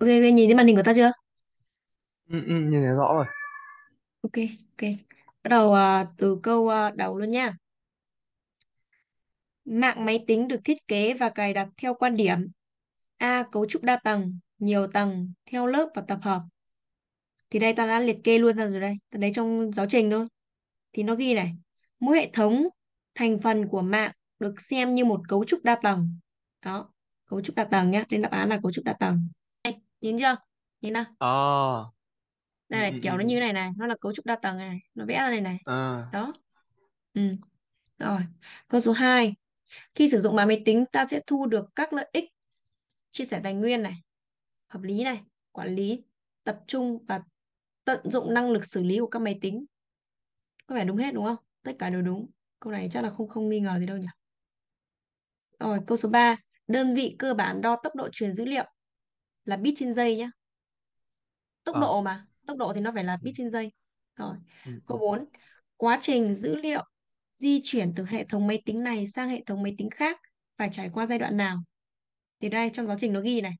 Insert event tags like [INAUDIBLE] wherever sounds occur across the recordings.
ok ok nhìn thấy màn hình của ta chưa ừ, ừ, nhìn thấy rõ rồi ok ok bắt đầu à, từ câu à, đầu luôn nha mạng máy tính được thiết kế và cài đặt theo quan điểm a cấu trúc đa tầng nhiều tầng theo lớp và tập hợp thì đây ta đã liệt kê luôn ra rồi đây ta lấy trong giáo trình thôi thì nó ghi này mỗi hệ thống thành phần của mạng được xem như một cấu trúc đa tầng đó cấu trúc đa tầng nhé nên đáp án là cấu trúc đa tầng nhìn chưa nhìn nào ờ đây này ừ, ừ, kiểu nó ừ. như này này nó là cấu trúc đa tầng này nó vẽ ra này này à đó ừ. rồi câu số 2 khi sử dụng máy máy tính ta sẽ thu được các lợi ích chia sẻ tài nguyên này hợp lý này quản lý tập trung và tận dụng năng lực xử lý của các máy tính có vẻ đúng hết đúng không tất cả đều đúng câu này chắc là không không nghi ngờ gì đâu nhỉ rồi câu số 3 đơn vị cơ bản đo tốc độ truyền dữ liệu là bit trên giây nhé tốc à. độ mà tốc độ thì nó phải là bit trên giây rồi ừ. câu 4 quá trình dữ liệu di chuyển từ hệ thống máy tính này sang hệ thống máy tính khác phải trải qua giai đoạn nào thì đây trong giáo trình nó ghi này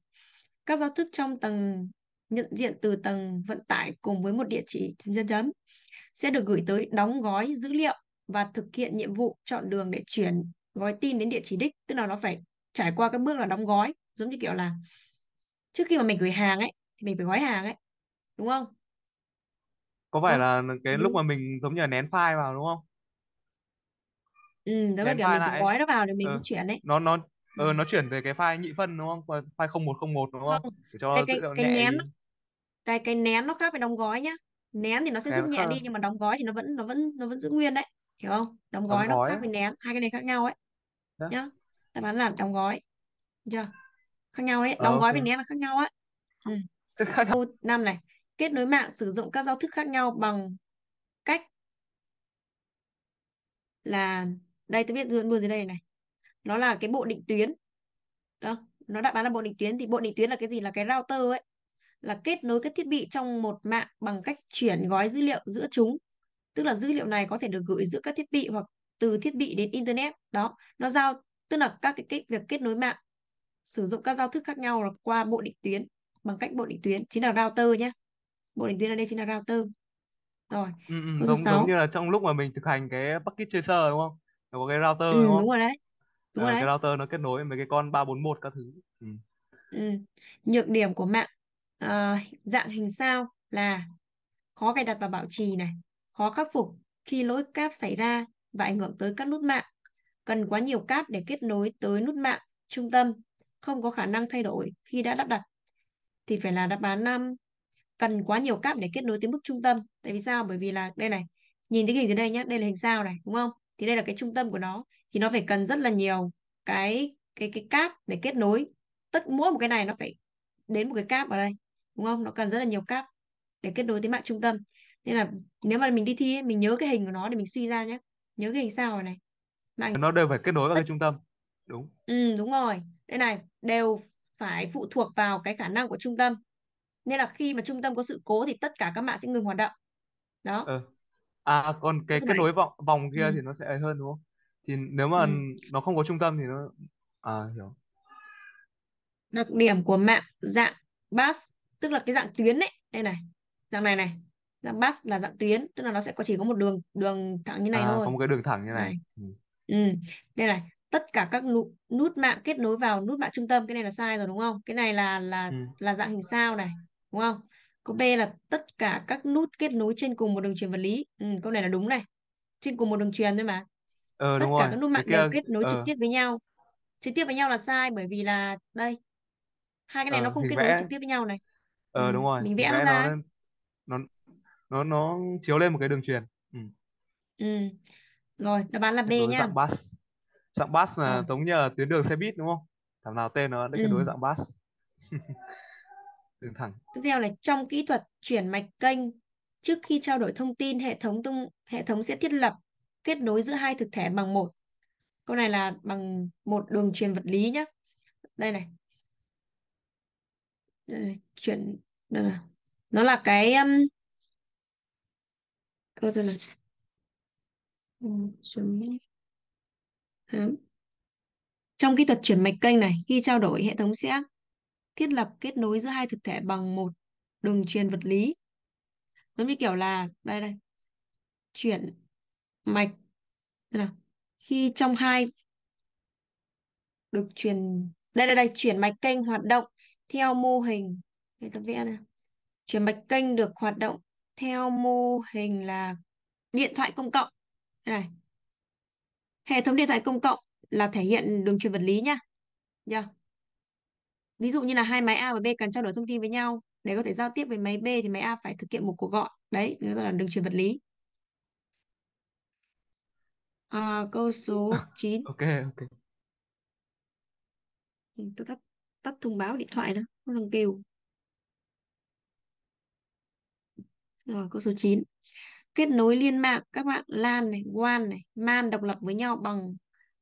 các giao thức trong tầng nhận diện từ tầng vận tải cùng với một địa chỉ chấm chấm chấm sẽ được gửi tới đóng gói dữ liệu và thực hiện nhiệm vụ chọn đường để chuyển gói tin đến địa chỉ đích tức là nó phải trải qua các bước là đóng gói giống như kiểu là trước khi mà mình gửi hàng ấy thì mình phải gói hàng ấy đúng không có phải đúng là cái lúc mà mình giống như là nén file vào đúng không ừ giống là kiểu mình phải lại gói nó vào để mình ờ, mới chuyển ấy nó nó ừ. ờ, nó chuyển về cái file nhị phân đúng không file 0101 đúng không không để cái cho dữ cái cái nhẹ nén nó- cái cái nén nó khác với đóng gói nhá nén thì nó sẽ nén giúp nhẹ đi nhưng mà đóng gói thì nó vẫn nó vẫn nó vẫn giữ nguyên đấy hiểu không đóng đóng gói nó gói khác với nén hai cái này khác nhau ấy Đó. Dạ. nhá đáp án là đóng gói Được chưa khác nhau ấy ờ, đóng gói bên và nén là khác nhau á ừ. năm này kết nối mạng sử dụng các giao thức khác nhau bằng cách là đây tôi viết luôn dưới đây này nó là cái bộ định tuyến đó nó đã bán là bộ định tuyến thì bộ định tuyến là cái gì là cái router ấy là kết nối các thiết bị trong một mạng bằng cách chuyển gói dữ liệu giữa chúng tức là dữ liệu này có thể được gửi giữa các thiết bị hoặc từ thiết bị đến internet đó nó giao tức là các cái, cái việc kết nối mạng sử dụng các giao thức khác nhau là qua bộ định tuyến bằng cách bộ định tuyến chính là router nhé bộ định tuyến ở đây chính là router rồi ừ, ừ giống, 6. giống như là trong lúc mà mình thực hành cái bucket tracer đúng không nó có cái router ừ, đúng, không? đúng rồi đấy đúng ờ, rồi cái đấy. router nó kết nối với cái con 341 các thứ ừ. Ừ. nhược điểm của mạng uh, dạng hình sao là khó cài đặt và bảo trì này khó khắc phục khi lỗi cáp xảy ra và ảnh hưởng tới các nút mạng cần quá nhiều cáp để kết nối tới nút mạng trung tâm không có khả năng thay đổi khi đã lắp đặt thì phải là đáp án năm cần quá nhiều cáp để kết nối tới mức trung tâm tại vì sao bởi vì là đây này nhìn thấy hình dưới đây nhé đây là hình sao này đúng không thì đây là cái trung tâm của nó thì nó phải cần rất là nhiều cái cái cái cáp để kết nối tất mỗi một cái này nó phải đến một cái cáp ở đây đúng không nó cần rất là nhiều cáp để kết nối tới mạng trung tâm nên là nếu mà mình đi thi ấy, mình nhớ cái hình của nó để mình suy ra nhé nhớ cái hình sao này mạng nó đều phải kết nối vào tất... cái trung tâm đúng ừ đúng rồi đây này đều phải phụ thuộc vào cái khả năng của trung tâm nên là khi mà trung tâm có sự cố thì tất cả các mạng sẽ ngừng hoạt động đó ờ. à còn cái kết nối vòng vòng kia ừ. thì nó sẽ hơn đúng không thì nếu mà ừ. nó không có trung tâm thì nó à hiểu đặc điểm của mạng dạng bus tức là cái dạng tuyến đấy đây này dạng này này dạng bus là dạng tuyến tức là nó sẽ có chỉ có một đường đường thẳng như này à, thôi có một cái đường thẳng như này, này. Ừ. ừ. đây này tất cả các nút, nút mạng kết nối vào nút mạng trung tâm cái này là sai rồi đúng không cái này là là ừ. là dạng hình sao này đúng không câu ừ. b là tất cả các nút kết nối trên cùng một đường truyền vật lý ừ, câu này là đúng này trên cùng một đường truyền thôi mà ờ, tất cả rồi. các nút mạng kia... đều kết nối ờ. trực tiếp với nhau trực tiếp với nhau là sai bởi vì là đây hai cái này ờ, nó không kết vẽ... nối trực tiếp với nhau này ờ ừ, đúng rồi mình vẽ, vẽ nó ra nó, nó nó nó chiếu lên một cái đường truyền ừ. ừ. rồi đáp án là b nhá bus dạng bus là à. giống như là tuyến đường xe buýt đúng không thằng nào tên nó đấy ừ. đối dạng bus. [LAUGHS] đường thẳng tiếp theo là trong kỹ thuật chuyển mạch kênh trước khi trao đổi thông tin hệ thống tung hệ thống sẽ thiết lập kết nối giữa hai thực thể bằng một câu này là bằng một đường truyền vật lý nhé đây này chuyển nó là cái um, câu này ừ, Đấy. Ừ. Trong cái thuật chuyển mạch kênh này, khi trao đổi hệ thống sẽ thiết lập kết nối giữa hai thực thể bằng một đường truyền vật lý. Giống như kiểu là đây đây. Chuyển mạch nào. Khi trong hai được truyền đây đây đây chuyển mạch kênh hoạt động theo mô hình đây tôi vẽ này. Chuyển mạch kênh được hoạt động theo mô hình là điện thoại công cộng. Đây này Hệ thống điện thoại công cộng là thể hiện đường truyền vật lý nhá. Yeah. Ví dụ như là hai máy A và B cần trao đổi thông tin với nhau để có thể giao tiếp với máy B thì máy A phải thực hiện một cuộc gọi. Đấy, đó là đường truyền vật lý. À, câu số à, 9. Ok, ok. Tôi tắt tắt thông báo điện thoại nữa, không đang kêu. Rồi, câu số 9 kết nối liên mạng các mạng LAN này, WAN này, MAN độc lập với nhau bằng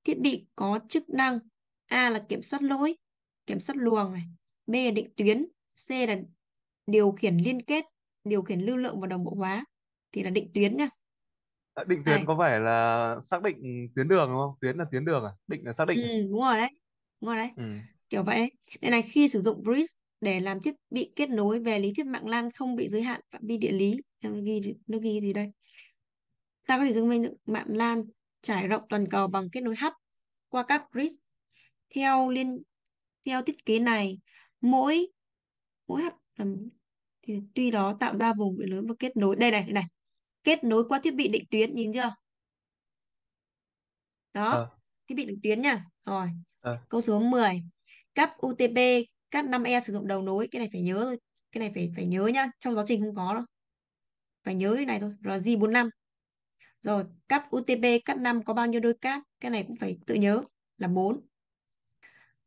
thiết bị có chức năng A là kiểm soát lỗi, kiểm soát luồng này, B là định tuyến, C là điều khiển liên kết, điều khiển lưu lượng và đồng bộ hóa thì là định tuyến nhá. Ờ, định tuyến này. có phải là xác định tuyến đường đúng không? Tuyến là tuyến đường à? Định là xác định. Ừ, đúng rồi đấy. Đúng rồi đấy. Ừ. Kiểu vậy. Đây này khi sử dụng bridge để làm thiết bị kết nối về lý thuyết mạng lan không bị giới hạn phạm vi địa lý em ghi nó ghi gì đây ta có thể dựng lên được mạng lan trải rộng toàn cầu bằng kết nối hấp qua các bridge theo liên theo thiết kế này mỗi mỗi H thì tuy đó tạo ra vùng biển lớn và kết nối đây này này kết nối qua thiết bị định tuyến nhìn chưa đó à. thiết bị định tuyến nha rồi à. câu số 10 cấp UTP các năm e sử dụng đầu nối cái này phải nhớ thôi cái này phải phải nhớ nhá trong giáo trình không có đâu phải nhớ cái này thôi RJ45 rồi cáp UTP cắt 5 có bao nhiêu đôi cáp cái này cũng phải tự nhớ là 4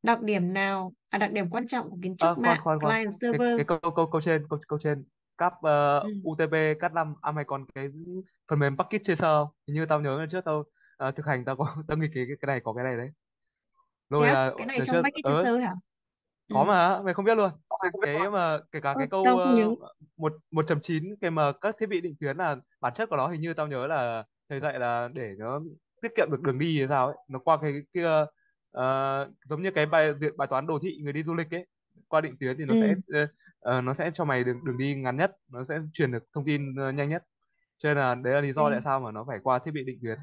đặc điểm nào à đặc điểm quan trọng của kiến trúc à, khoan, mạng khoan, khoan. client server cái, cái câu, câu câu trên câu, câu trên cáp uh, ờ, ừ. UTP cắt 5 à mày còn cái phần mềm bucket chaser không như tao nhớ là trước tao uh, thực hành tao có [LAUGHS] tao nghĩ cái, cái này có cái này đấy rồi yeah, là ờ, cái này trong trước, bucket chaser hả có mà mày không biết luôn cái mà kể cả cái câu ờ, một một chấm chín cái mà các thiết bị định tuyến là bản chất của nó hình như tao nhớ là thầy dạy là để nó tiết kiệm được đường đi hay sao ấy nó qua cái kia ờ, giống như cái bài diện- bài toán đồ thị người đi du lịch ấy qua định tuyến thì nó sẽ Ừ. ờ, ờ, nó sẽ cho mày đường đường đi ngắn nhất nó sẽ truyền được thông tin ờ, nhanh nhất cho nên là đấy là lý do ừ. tại sao mà nó phải qua thiết bị định tuyến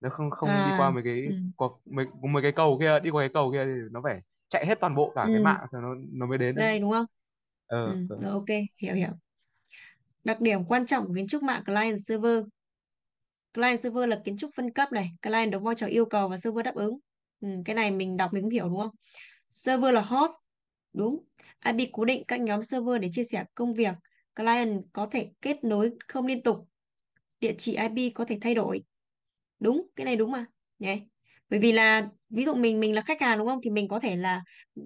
nó không không đi à, qua mấy cái Ừ. qua mấy, mấy cái cầu kia đi qua cái cầu kia thì nó phải chạy hết toàn bộ cả cái ừ. mạng thì nó nó mới đến Đây, đúng không? Ờ, Ừm, vâng. rồi, ok, hiểu hiểu. Đặc điểm quan trọng của kiến trúc mạng client server. Client server là kiến trúc phân cấp này, client đóng vai trò yêu cầu và server đáp ứng. Ừm, cái này mình đọc mình cũng hiểu đúng không? Server là host, đúng. IP cố định các nhóm server để chia sẻ công việc. Client có thể kết nối không liên tục. Địa chỉ IP có thể thay đổi. Đúng, cái này đúng mà. Nhé bởi vì là ví dụ mình mình là khách hàng đúng không thì mình có thể là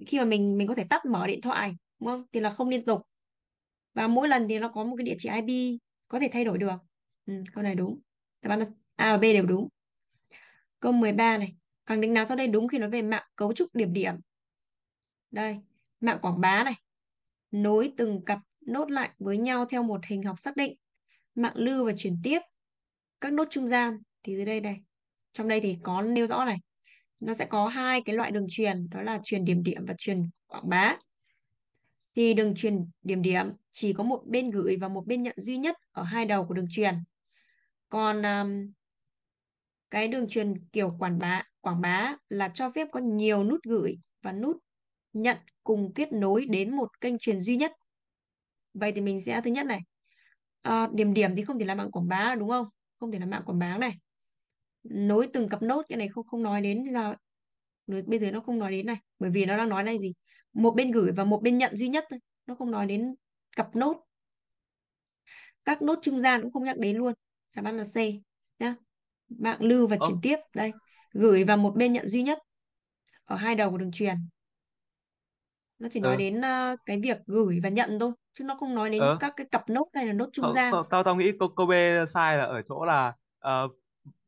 khi mà mình mình có thể tắt mở điện thoại đúng không thì là không liên tục và mỗi lần thì nó có một cái địa chỉ IP có thể thay đổi được ừ, câu này đúng đáp án là A và B đều đúng câu 13 này khẳng định nào sau đây đúng khi nói về mạng cấu trúc điểm điểm đây mạng quảng bá này nối từng cặp nốt lại với nhau theo một hình học xác định mạng lưu và chuyển tiếp các nốt trung gian thì dưới đây đây trong đây thì có nêu rõ này nó sẽ có hai cái loại đường truyền đó là truyền điểm điểm và truyền quảng bá thì đường truyền điểm điểm chỉ có một bên gửi và một bên nhận duy nhất ở hai đầu của đường truyền còn um, cái đường truyền kiểu quảng bá quảng bá là cho phép có nhiều nút gửi và nút nhận cùng kết nối đến một kênh truyền duy nhất vậy thì mình sẽ thứ nhất này à, điểm điểm thì không thể là mạng quảng bá đúng không không thể là mạng quảng bá này nối từng cặp nốt cái này không không nói đến rồi bây giờ nó không nói đến này bởi vì nó đang nói này gì một bên gửi và một bên nhận duy nhất thôi nó không nói đến cặp nốt các nốt trung gian cũng không nhắc đến luôn đáp án là C nhá mạng lưu và Ô. chuyển tiếp đây gửi và một bên nhận duy nhất ở hai đầu của đường truyền nó chỉ nói ừ. đến uh, cái việc gửi và nhận thôi chứ nó không nói đến ừ. các cái cặp nốt hay là nốt trung gian tao tao nghĩ cô cô B sai là ở chỗ là uh,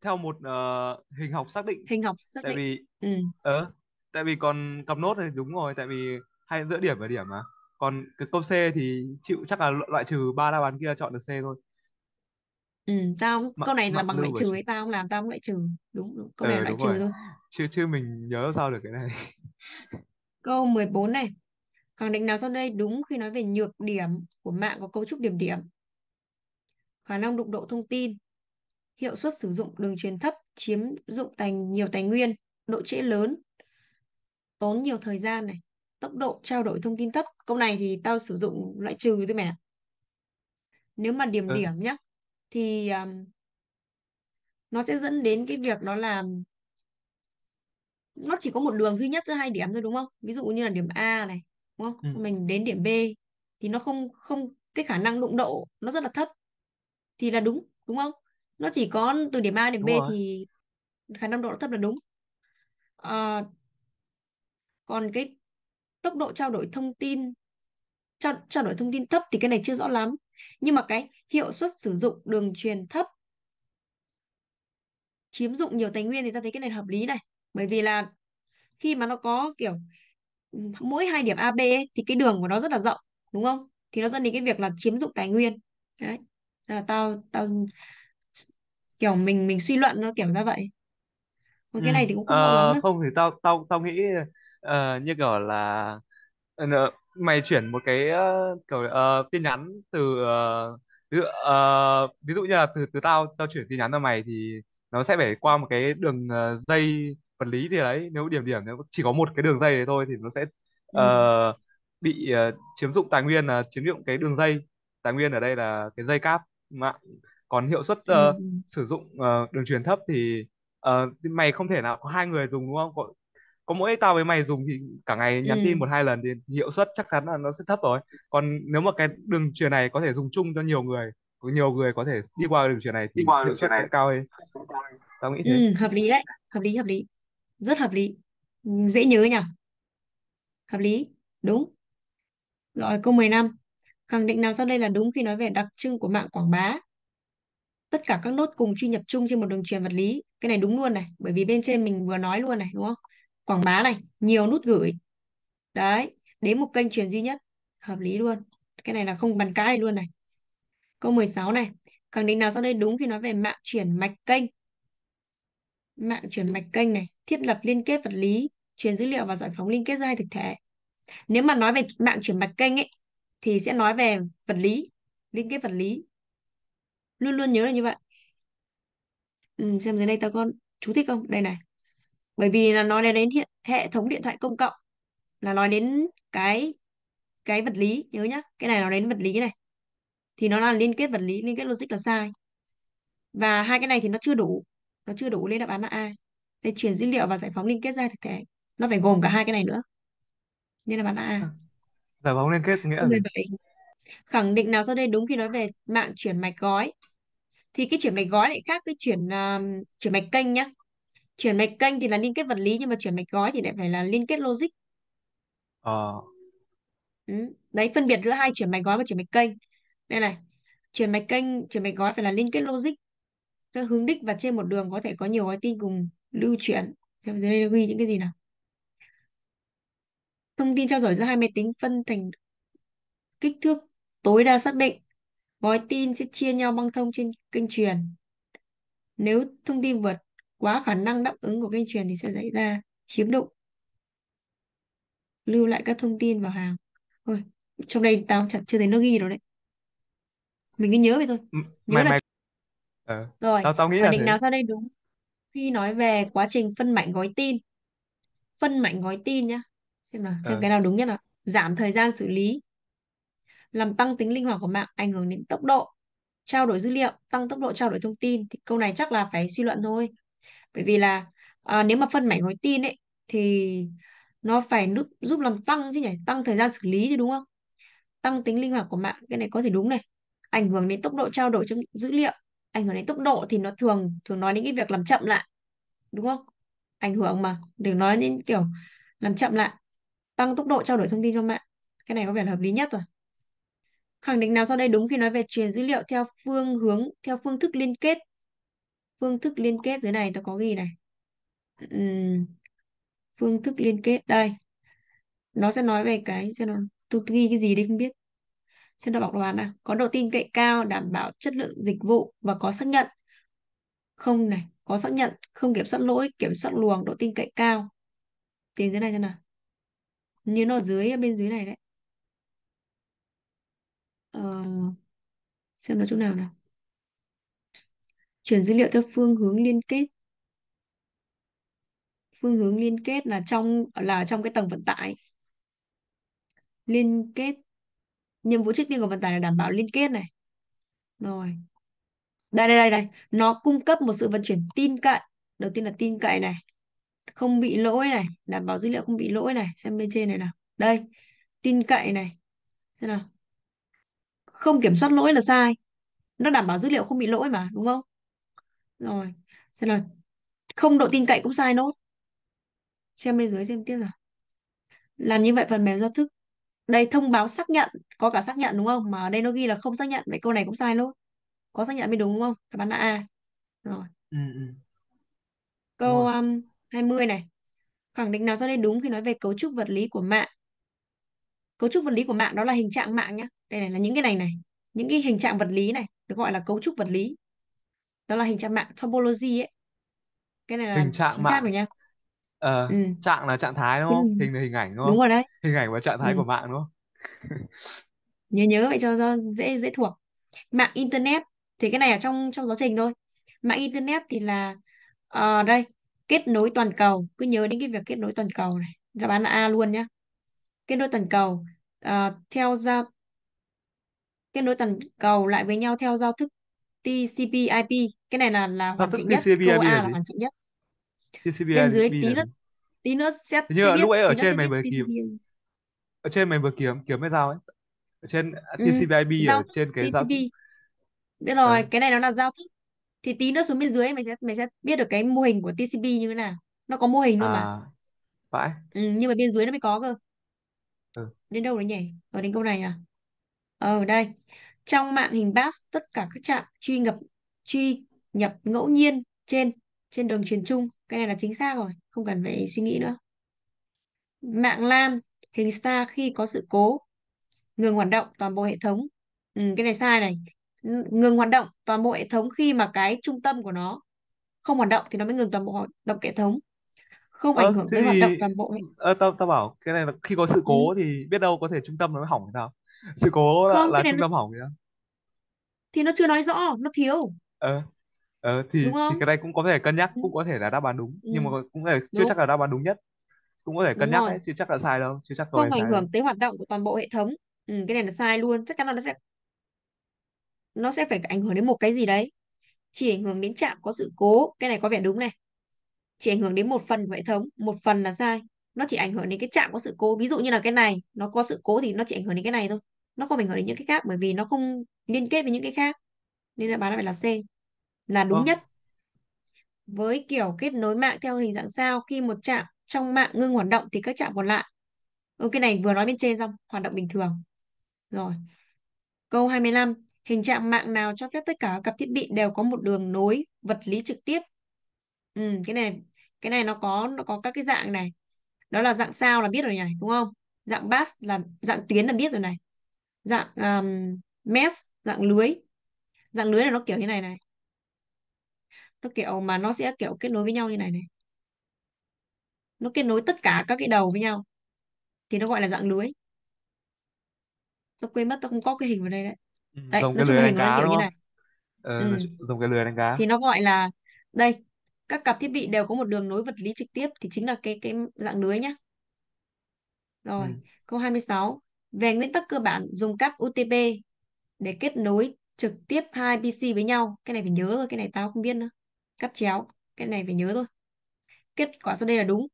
theo một uh, hình học xác định hình học xác tại định vì ừ. ờ tại vì còn cặp nốt thì đúng rồi tại vì hay giữa điểm và điểm mà còn cái câu C thì chịu chắc là loại trừ ba đáp án kia chọn được C thôi ừ, tao M câu này là bằng loại trừ ấy tao không làm tao không lại trừ đúng đúng câu ờ, này ừ, loại trừ rồi. thôi chứ chứ mình nhớ sao được cái này [LAUGHS] câu 14 này khẳng định nào sau đây đúng khi nói về nhược điểm của mạng có cấu trúc điểm điểm khả năng đụng độ thông tin hiệu suất sử dụng đường truyền thấp, chiếm dụng thành nhiều tài nguyên, độ trễ lớn, tốn nhiều thời gian này, tốc độ trao đổi thông tin thấp. Câu này thì tao sử dụng loại trừ thôi mẹ. Nếu mà điểm ừ. điểm nhá, thì um, nó sẽ dẫn đến cái việc đó là nó chỉ có một đường duy nhất giữa hai điểm thôi đúng không? Ví dụ như là điểm A này, đúng không? Ừ. Mình đến điểm B thì nó không không cái khả năng đụng độ nó rất là thấp thì là đúng đúng không nó chỉ có từ điểm A đến B rồi thì khả năng độ nó thấp là đúng Ờ, còn cái tốc độ trao đổi thông tin trao, trao đổi thông tin thấp thì cái này chưa rõ lắm nhưng mà cái hiệu suất sử dụng đường truyền thấp chiếm dụng nhiều tài nguyên thì ta thấy cái này hợp lý này bởi vì là khi mà nó có kiểu mỗi hai điểm AB ấy, thì cái đường của nó rất là rộng đúng không thì nó dẫn đến cái việc là chiếm dụng tài nguyên đấy Thế tao tao kiểu mình mình suy luận nó kiểu ra vậy còn cái ừ. này thì cũng không ờ, lâu lắm Ờ, đâu không thì tao tao tao nghĩ ờ, như kiểu là ờ, mày chuyển một cái ờ, kiểu ờ, tin nhắn từ ờ, ví dụ, ờ, ví dụ như là từ từ tao tao chuyển tin nhắn cho mày thì nó sẽ phải qua một cái đường ờ, dây vật lý thì đấy nếu điểm điểm nếu chỉ có một cái đường dây đấy thôi thì nó sẽ ừ. Ờ, bị ờ, chiếm dụng tài nguyên là ờ, chiếm dụng cái đường dây tài nguyên ở đây là cái dây cáp mạng còn hiệu suất ừ. Ờ, ừ. sử dụng uh, đường truyền thấp thì uh, mày không thể nào có hai người dùng đúng không có, có mỗi tao với mày dùng thì cả ngày ừ. nhắn ừ. tin một hai lần thì hiệu suất chắc chắn là nó sẽ thấp rồi còn nếu mà cái đường truyền này có thể dùng chung cho nhiều người có nhiều người có thể đi qua đường truyền này thì đi qua đường truyền này cao hơn tao nghĩ ừ, thế ừ, hợp lý đấy hợp lý hợp lý rất hợp lý dễ nhớ nhỉ hợp lý đúng rồi câu 15 khẳng định nào sau đây là đúng khi nói về đặc trưng của mạng quảng bá tất cả các nốt cùng truy nhập chung trên một đường truyền vật lý. Cái này đúng luôn này, bởi vì bên trên mình vừa nói luôn này, đúng không? Quảng bá này, nhiều nút gửi. Đấy, đến một kênh truyền duy nhất, hợp lý luôn. Cái này là không bàn cãi luôn này. Câu 16 này, khẳng định nào sau đây đúng khi nói về mạng chuyển mạch kênh. Mạng chuyển mạch kênh này, thiết lập liên kết vật lý, truyền dữ liệu và giải phóng liên kết giữa hai thực thể. Nếu mà nói về mạng chuyển mạch kênh ấy thì sẽ nói về vật lý, liên kết vật lý luôn luôn nhớ là như vậy ừ, xem dưới đây tao con chú thích không đây này bởi vì là nói đến hiện hệ thống điện thoại công cộng là nói đến cái cái vật lý nhớ nhá cái này nói đến vật lý này thì nó là liên kết vật lý liên kết logic là sai và hai cái này thì nó chưa đủ nó chưa đủ lên đáp án là a để chuyển dữ liệu và giải phóng liên kết ra thực thể nó phải gồm cả hai cái này nữa nên là bạn là a à, giải phóng liên kết nghĩa là gì? Khẳng định nào sau đây đúng khi nói về mạng chuyển mạch gói thì cái chuyển mạch gói lại khác cái chuyển uh, chuyển mạch kênh nhá chuyển mạch kênh thì là liên kết vật lý nhưng mà chuyển mạch gói thì lại phải là liên kết logic ờ ừ. đấy phân biệt giữa hai chuyển mạch gói và chuyển mạch kênh đây này chuyển mạch kênh chuyển mạch gói phải là liên kết logic các hướng đích và trên một đường có thể có nhiều gói tin cùng lưu chuyển xem dưới đây ghi những cái gì nào thông tin trao đổi giữa hai máy tính phân thành kích thước tối đa xác định gói tin sẽ chia nhau băng thông trên kênh truyền. Nếu thông tin vượt quá khả năng đáp ứng của kênh truyền thì sẽ xảy ra chiếm dụng. Lưu lại các thông tin vào hàng. Ôi, trong đây tao chẳng chưa thấy nó ghi đâu đấy. Mình cứ nhớ vậy thôi. Nhớ mày là mày ờ, rồi, tao tao nghĩ là định thế. nào sau đây đúng. Khi nói về quá trình phân mảnh gói tin, phân mảnh gói tin nhá. Xem nào, xem Ờ, cái nào đúng nhất nào. Giảm thời gian xử lý làm tăng tính linh hoạt của mạng, ảnh hưởng đến tốc độ trao đổi dữ liệu, tăng tốc độ trao đổi thông tin thì câu này chắc là phải suy luận thôi. Bởi vì là à, nếu mà phân mảnh gói tin ấy thì nó phải giúp, giúp làm tăng chứ nhỉ, tăng thời gian xử lý chứ đúng không? Tăng tính linh hoạt của mạng, cái này có thể đúng này. Ảnh hưởng đến tốc độ trao đổi trong dữ liệu, ảnh hưởng đến tốc độ thì nó thường thường nói đến cái việc làm chậm lại. Đúng không? Ảnh hưởng mà để nói đến kiểu làm chậm lại, tăng tốc độ trao đổi thông tin cho mạng. Cái này có vẻ là hợp lý nhất rồi. Khẳng định nào sau đây đúng khi nói về truyền dữ liệu theo phương hướng, theo phương thức liên kết. Phương thức liên kết dưới này ta có ghi này. Uhm, phương thức liên kết đây. Nó sẽ nói về cái xem nó tôi ghi cái gì đấy không biết. Xem bảo đoán nào. Có độ tin cậy cao, đảm bảo chất lượng dịch vụ và có xác nhận. Không này, có xác nhận, không kiểm soát lỗi, kiểm soát luồng, độ tin cậy cao. Tìm dưới này xem nào. Như nó ở dưới bên dưới này đấy uh, xem nó chỗ nào nào chuyển dữ liệu theo phương hướng liên kết phương hướng liên kết là trong là trong cái tầng vận tải liên kết nhiệm vụ trước tiên của vận tải là đảm bảo liên kết này rồi đây đây đây đây nó cung cấp một sự vận chuyển tin cậy đầu tiên là tin cậy này không bị lỗi này đảm bảo dữ liệu không bị lỗi này xem bên trên này nào đây tin cậy này xem nào không kiểm soát lỗi là sai nó đảm bảo dữ liệu không bị lỗi mà đúng không rồi xem là không độ tin cậy cũng sai nốt xem bên dưới xem tiếp nào làm như vậy phần mềm giao thức đây thông báo xác nhận có cả xác nhận đúng không mà ở đây nó ghi là không xác nhận vậy câu này cũng sai nốt có xác nhận mới đúng đúng không đáp án là a rồi ừ, ừ. câu um, 20 này khẳng định nào sau đây đúng khi nói về cấu trúc vật lý của mạng cấu trúc vật lý của mạng đó là hình trạng mạng nhá, đây này là những cái này này những cái hình trạng vật lý này được gọi là cấu trúc vật lý đó là hình trạng mạng topology ấy cái này là hình trạng chính mạng. rồi nha ờ, ừ. trạng là trạng thái đúng không hình là hình ảnh đúng không đúng rồi đấy hình ảnh và trạng thái ừ. của mạng đúng không [LAUGHS] nhớ nhớ vậy cho, cho dễ dễ thuộc mạng internet thì cái này ở trong trong giáo trình thôi mạng internet thì là uh, đây kết nối toàn cầu cứ nhớ đến cái việc kết nối toàn cầu này đáp án là A luôn nhá kết nối toàn cầu à, theo giao kết nối toàn cầu lại với nhau theo giao thức TCP/IP cái này là là hoàn chỉnh nhất TCP/IP là, là hoàn chỉnh nhất TCP/IP bên dưới tí nữa tí nữa sẽ như là lúc ấy ở trên mày vừa kiếm ở trên mày vừa kiếm kiếm cái giao ấy ở trên ừ. TCP/IP ở trên cái giao biết rồi vâng. cái này nó là giao thức thì tí nữa xuống bên dưới mày sẽ mày sẽ biết được cái mô hình của TCP như thế nào nó có mô hình luôn mà à, phải ừ, nhưng mà bên dưới nó mới có cơ đến đâu đấy nhỉ? Ở đến câu này à? Ở ờ, đây. Trong mạng hình BAS, tất cả các trạm truy nhập truy nhập ngẫu nhiên trên trên đường truyền chung, cái này là chính xác rồi, không cần phải suy nghĩ nữa. Mạng LAN hình star khi có sự cố ngừng hoạt động toàn bộ hệ thống. Ừ, cái này sai này. Ngừng hoạt động toàn bộ hệ thống khi mà cái trung tâm của nó không hoạt động thì nó mới ngừng toàn bộ hoạt động hệ thống không ảnh hưởng thế tới hoạt động toàn bộ hệ ờ, tao tao bảo cái này là khi có sự cố ừ. thì biết đâu có thể trung tâm nó mới hỏng thì sao sự cố là, không là cái này trung nó tâm hỏng nhá. thì nó chưa nói rõ nó thiếu ờ ờ thì đúng thì không cái này cũng có thể cân nhắc ừ. cũng có thể là đáp án đúng ừ. nhưng mà cũng có thể chưa đúng chắc là đáp án đúng nhất cũng có thể cân đúng nhắc rồi đấy chưa chắc là sai đâu chưa chắc tôi không ảnh sai đâu hưởng tới hoạt động của toàn bộ hệ thống ừ, cái này là sai luôn chắc chắn là nó sẽ nó sẽ phải ảnh hưởng đến một cái gì đấy chỉ ảnh hưởng đến trạm có sự cố cái này có vẻ đúng này chỉ ảnh hưởng đến một phần của hệ thống một phần là sai nó chỉ ảnh hưởng đến cái chạm có sự cố ví dụ như là cái này nó có sự cố thì nó chỉ ảnh hưởng đến cái này thôi nó không ảnh hưởng đến những cái khác bởi vì nó không liên kết với những cái khác nên là báo lại là C là đúng Ủa. Vâng. nhất với kiểu kết nối mạng theo hình dạng sao khi một trạm trong mạng ngưng hoạt động thì các trạm còn lại ok ừ, này vừa nói bên trên xong hoạt động bình thường rồi câu 25 hình trạng mạng nào cho phép tất cả các cặp thiết bị đều có một đường nối vật lý trực tiếp ừ, cái này cái này nó có nó có các cái dạng này đó là dạng sao là biết rồi nhỉ đúng không dạng bass là dạng tuyến là biết rồi này dạng um, mesh dạng lưới dạng lưới là nó kiểu như này này nó kiểu mà nó sẽ kiểu kết nối với nhau như này này nó kết nối tất cả các cái đầu với nhau thì nó gọi là dạng lưới tôi quên mất tôi không có cái hình vào đây đấy ừ, đấy giống nói cái chung lưới hình đánh nó cá kiểu đúng như không? này Ờ, ừ. ừ. cái lưới đánh cá. thì nó gọi là đây các cặp thiết bị đều có một đường nối vật lý trực tiếp thì chính là cái cái dạng lưới nhá. Rồi, ừ. câu 26. Về nguyên tắc cơ bản dùng cáp UTP để kết nối trực tiếp hai PC với nhau. Cái này phải nhớ rồi, cái này tao không biết nữa. Cáp chéo, cái này phải nhớ thôi. Kết quả sau đây là đúng.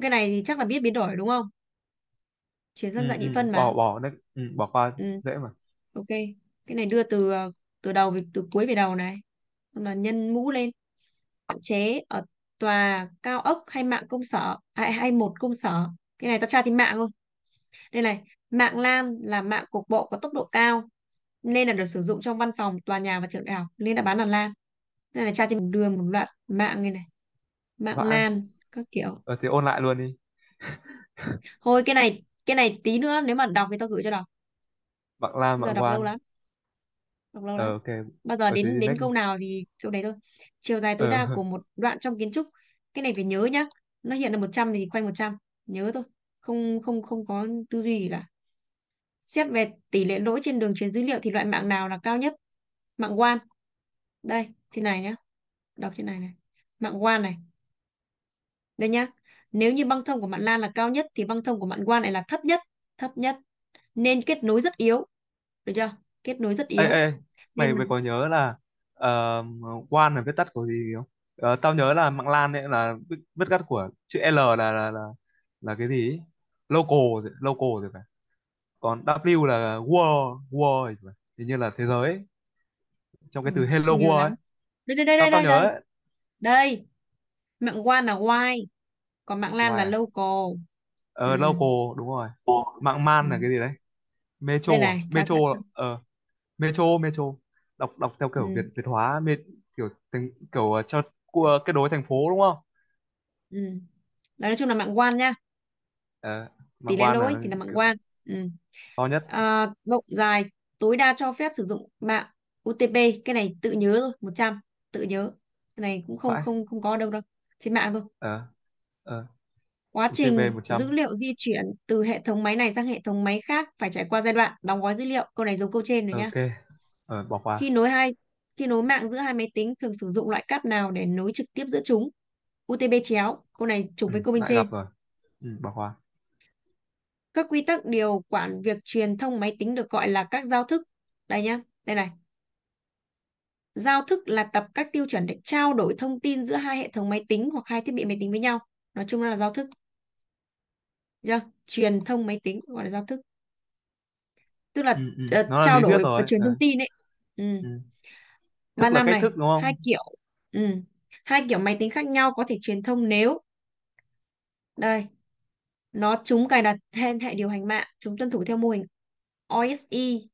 Cái này thì chắc là biết biến đổi đúng không? Chuyển sang ừ, dạng nhị ừ, phân mà. Bỏ bỏ đấy, ừ, ừ, bỏ qua ừ. dễ mà. Ok, cái này đưa từ ờ, từ đầu về từ cuối về đầu này. Xong là nhân mũ lên chế ở tòa cao ốc hay mạng công sở hay, hay một công sở cái này ta tra trên mạng thôi đây này mạng lan là mạng cục bộ có tốc độ cao nên là được sử dụng trong văn phòng tòa nhà và trường đại học nên đã bán là lan đây là tra trên đưa một loạt mạng như này mạng Vãi. lan các kiểu ờ, thì ôn lại luôn đi thôi cái này cái này tí nữa nếu mà đọc thì tao gửi cho đọc mạng lan mạng lan lâu lắm Đọc lâu lắm. Ờ, ok. Bao giờ Ờ, đến đến câu nào thì câu đấy thôi. Chiều dài tối ờ, đa của một đoạn trong kiến trúc. Cái này phải nhớ nhá. Nó hiện là 100 thì quanh 100. Nhớ thôi. Không không không có tư duy gì cả. Xét về tỷ lệ lỗi trên đường truyền dữ liệu thì loại mạng nào là cao nhất? Mạng WAN. Đây, trên này nhá. Đọc trên này này. Mạng WAN này. Đây nhá. Nếu như băng thông của mạng LAN là cao nhất thì băng thông của mạng WAN này là thấp nhất, thấp nhất. Nên kết nối rất yếu. Được chưa? Kết nối rất ê, yếu. ê, mày mày có nhớ là uh, ờ, Wan là viết tắt của gì không Ờ, tao nhớ là mạng LAN ấy là viết viết tắt của chữ L là là là là cái gì local local rồi phải còn W là world world phải. Hình như là thế giới trong cái ừ, từ hello hình world là ấy đây đây đây tao đây tao đây nhớ đây ấy. đây mạng WAN là wide còn mạng LAN là Why à? local ờ, ừ. local đúng rồi mạng man là ừ. cái gì đấy metro à? này cho metro cho, cho. Ờ, metro metro đọc đọc theo kiểu ừ. Việt Việt hóa mê kiểu thành kiểu ờ, cho của ờ, kết nối thành phố đúng không? Ừ. Đấy, nói chung là mạng quan nha. À, ờ, mạng tỷ lệ à? lỗi thì là mạng quan. Ừ. to nhất. À, độ dài tối đa cho phép sử dụng mạng UTP cái này tự nhớ rồi 100 tự nhớ cái này cũng không Phải. không không có đâu đâu trên mạng thôi à, à. quá trình dữ liệu di chuyển từ hệ thống máy này sang hệ thống máy khác phải trải qua giai đoạn đóng gói dữ liệu câu này giống câu trên rồi nhá Ok. Ờ, bỏ qua. Khi nối hai khi nối mạng giữa hai máy tính thường sử dụng loại cáp nào để nối trực tiếp giữa chúng? UTP chéo. Câu này trùng Ừ, với câu bên lại trên. gặp rồi. Ừ, bỏ qua. Các quy tắc điều quản việc truyền thông máy tính được gọi là các giao thức. Đây nhá, đây này. Giao thức là tập các tiêu chuẩn để trao đổi thông tin giữa hai hệ thống máy tính hoặc hai thiết bị máy tính với nhau. Nói chung là giao thức. Được Chưa? Truyền thông máy tính gọi là giao thức tức là ừ, ừ. Ờ, nó là trao lý thuyết đổi và rồi truyền thông à, tin ấy ừ. ừ. ba thức là năm cách này thức đúng hai kiểu ừ. hai kiểu máy tính khác nhau có thể truyền thông nếu đây nó chúng cài đặt thêm hệ điều hành mạng chúng tuân thủ theo mô hình OSI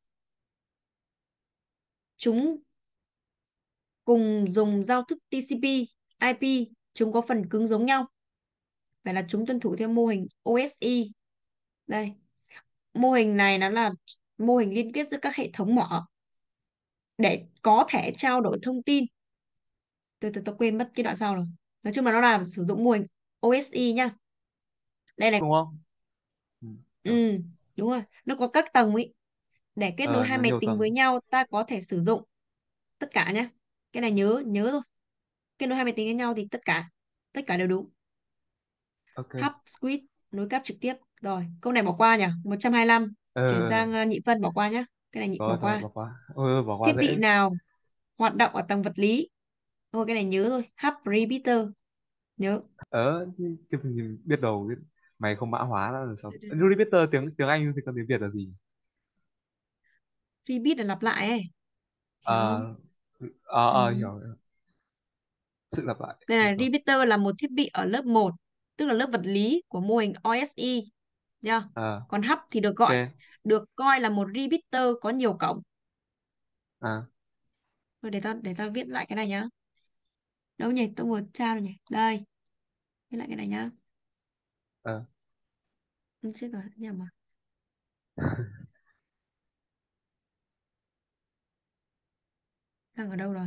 chúng cùng dùng giao thức TCP IP chúng có phần cứng giống nhau vậy là chúng tuân thủ theo mô hình OSI đây mô hình này nó là mô hình liên kết giữa các hệ thống mở để có thể trao đổi thông tin tôi tôi, tôi quên mất cái đoạn sau rồi nói chung là nó là sử dụng mô hình OSI e nha đây này đúng không ừ, ừ đúng rồi nó có các tầng ấy để kết ờ, nối ờ, hai máy tính tầng. với nhau ta có thể sử dụng tất cả nhé cái này nhớ nhớ rồi kết nối hai máy tính với nhau thì tất cả tất cả đều đúng okay. hub squid nối cáp trực tiếp rồi câu này bỏ qua nhỉ 125 Ờ. Chuyển Ờ. sang, nhị phân bỏ qua nhá. Cái này nhị bỏ rồi qua. bỏ qua. Ôi, bỏ qua Thiết bị dễ. nào hoạt động ở tầng vật lý? Thôi cái này nhớ thôi. Hub repeater. Nhớ. Ờ chứ mình biết đầu chứ. mày không mã hóa ra là sao? Đây, Repeater tiếng tiếng Anh thì còn tiếng Việt là gì? Repeat là lặp lại ấy. Hiểu Ờ không? ờ ờ, Ừ. hiểu. hiểu. Sự lặp lại. Đây này, Repeater là một thiết bị ở lớp 1, tức là lớp vật lý của mô hình OSI Yeah. À. Còn hub thì được gọi okay. được coi là một repeater có nhiều cổng. À. Rồi để tao để tao viết lại cái này nhá. Đâu nhỉ? Tao vừa tra rồi nhỉ. Đây. Viết lại cái này nhá. À. Chết rồi, nhầm mà. [LAUGHS] Đang ở đâu rồi?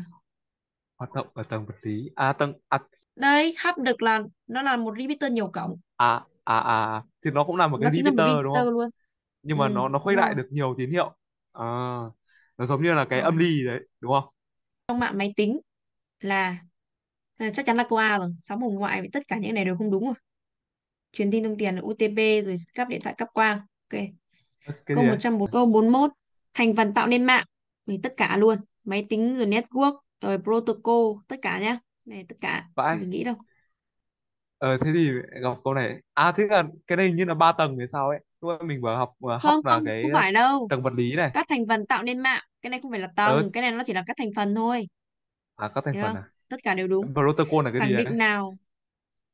Hoạt động ở tầng vật lý. À tầng à. Đây, hấp được là nó là một repeater nhiều cổng. À à à thì nó cũng là một nó cái inhibitor, một đúng không? luôn nhưng mà ừ, nó nó khuếch đại được nhiều tín hiệu à nó giống như là cái âm ly đấy đúng không trong mạng máy tính là ờ, chắc chắn là câu rồi sóng hồng ngoại vì tất cả những này đều không đúng rồi truyền tin thông tiền UTP rồi cắp điện thoại cắp quang ok cái câu 140 câu 41 thành phần tạo nên mạng vì tất cả luôn máy tính rồi network rồi protocol tất cả nhá này tất cả phải mình nghĩ đâu ờ thế thì gặp câu này à thế là cái này như là ba tầng thì sao ấy lúc mình vừa học vừa học không là không cái không phải đâu tầng vật lý này các thành phần tạo nên mạng cái này không phải là ờ tầng cái này nó chỉ là các thành phần thôi à các thành hiểu phần không à tất cả đều đúng protocol là cái gì khẳng à đấy nào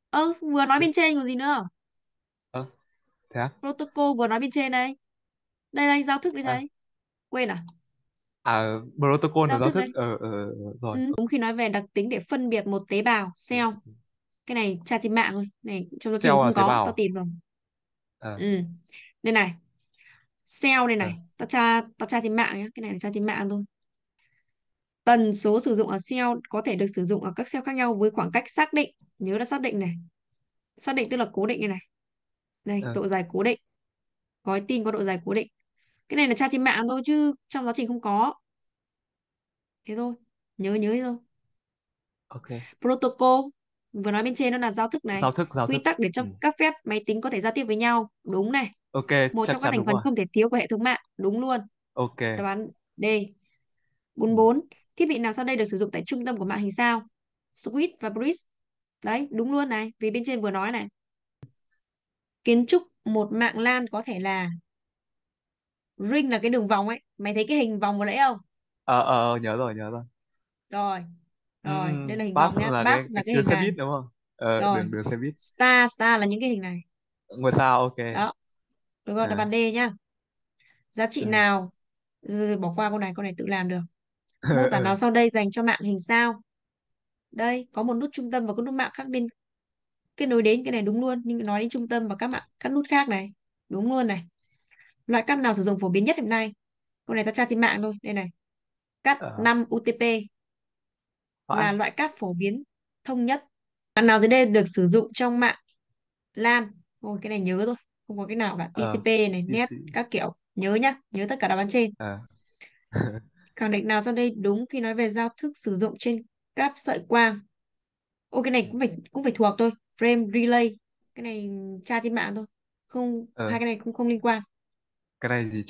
ơ vừa nói bên trên còn gì nữa thế protocol vừa nói bên trên đây đây đây giao thức đi à, quên à à protocol là giao giao thức thức thức đấy ờ, ờ ờ, rồi ừ. đúng khi nói về đặc tính để phân biệt một tế bào cell cái này tra trên mạng thôi này trong giáo trình không có tao tìm rồi À, ừ đây này cell đây này à, tao tra tao tra trên mạng nhé cái này là tra trên mạng thôi tần số sử dụng ở cell có thể được sử dụng ở các cell khác nhau với khoảng cách xác định nhớ đã xác định này xác định tức là cố định như này đây à, độ dài cố định gói tin có độ dài cố định cái này là tra trên mạng thôi chứ trong giáo trình không có thế thôi nhớ nhớ thế thôi ok protocol vừa nói bên trên đó là giao thức này, giao thức, giao quy thức. tắc để cho Ừ. các phép máy tính có thể giao tiếp với nhau, đúng này, Ok, một trong các thành phần rồi. không thể thiếu của hệ thống mạng, đúng luôn. Ok. Đáp án D. Ừ. 44. Thiết bị nào sau đây được sử dụng tại trung tâm của mạng hình sao? Switch và bridge. Đấy, đúng luôn này, vì bên trên vừa nói này. Kiến trúc một mạng LAN có thể là ring là cái đường vòng ấy. Mày thấy cái hình vòng vừa nãy không? Ờ, ờ, ờ, nhớ rồi, nhớ rồi. Rồi, rồi đây là hình bus vòng nhá là bus cái, là cái đường hình xe này buýt đúng không ờ, rồi đường đường xe buýt star star là những cái hình này ngôi sao ok đó đúng rồi đáp à án D nhá giá trị ừ. nào rồi, bỏ qua câu này câu này tự làm được [LAUGHS] mô tả nào sau đây dành cho mạng hình sao đây có một nút trung tâm và có nút mạng khác bên kết nối đến cái này đúng luôn nhưng nói đến trung tâm và các mạng các nút khác này đúng luôn này loại cắt nào sử dụng phổ biến nhất hiện nay câu này ta tra trên mạng thôi đây này cắt à. 5 UTP là loại cát phổ biến thông nhất bạn nào dưới đây được sử dụng trong mạng LAN ôi cái này nhớ rồi không có cái nào cả Ờ, TCP này TC. net các kiểu nhớ nhá nhớ tất cả đáp án trên À. [LAUGHS] khẳng định nào sau đây đúng khi nói về giao thức sử dụng trên cáp sợi quang ô cái này cũng phải cũng phải thuộc thôi frame relay cái này tra trên mạng thôi không Ờ, hai cái này cũng không liên quan cái này thì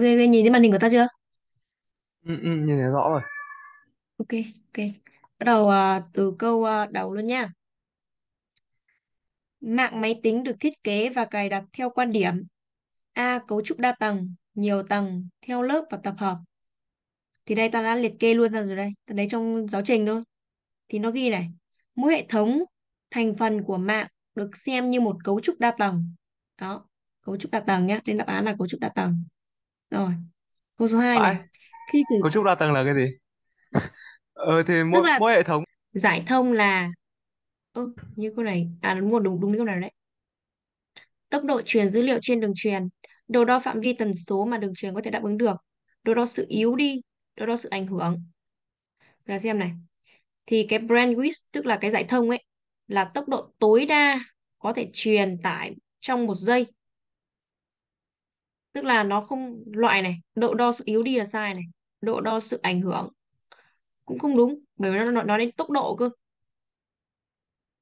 ok ok nhìn thấy màn hình của ta chưa ừ, ừ, nhìn thấy rõ rồi ok ok bắt đầu à, từ câu à, đầu luôn nha mạng máy tính được thiết kế và cài đặt theo quan điểm a cấu trúc đa tầng nhiều tầng theo lớp và tập hợp thì đây ta đã liệt kê luôn ra rồi đây ta lấy trong giáo trình thôi thì nó ghi này mỗi hệ thống thành phần của mạng được xem như một cấu trúc đa tầng đó cấu trúc đa tầng nhé nên đáp án là cấu trúc đa tầng rồi, câu số 2 này. Khi sử cấu trúc đa tầng là cái gì? [LAUGHS] Ờ thì tức mỗi là mỗi hệ thống giải thông là ừ, như câu này à đúng rồi, đúng đúng câu này đấy. Tốc độ truyền dữ liệu trên đường truyền, đồ đo phạm vi tần số mà đường truyền có thể đáp ứng được, đồ đo sự yếu đi, đồ đo sự ảnh hưởng. Là xem này. Thì cái bandwidth tức là cái giải thông ấy là tốc độ tối đa có thể truyền tải trong một giây tức là nó không loại này độ đo sự yếu đi là sai này độ đo sự ảnh hưởng cũng không đúng bởi vì nó nói đến tốc độ cơ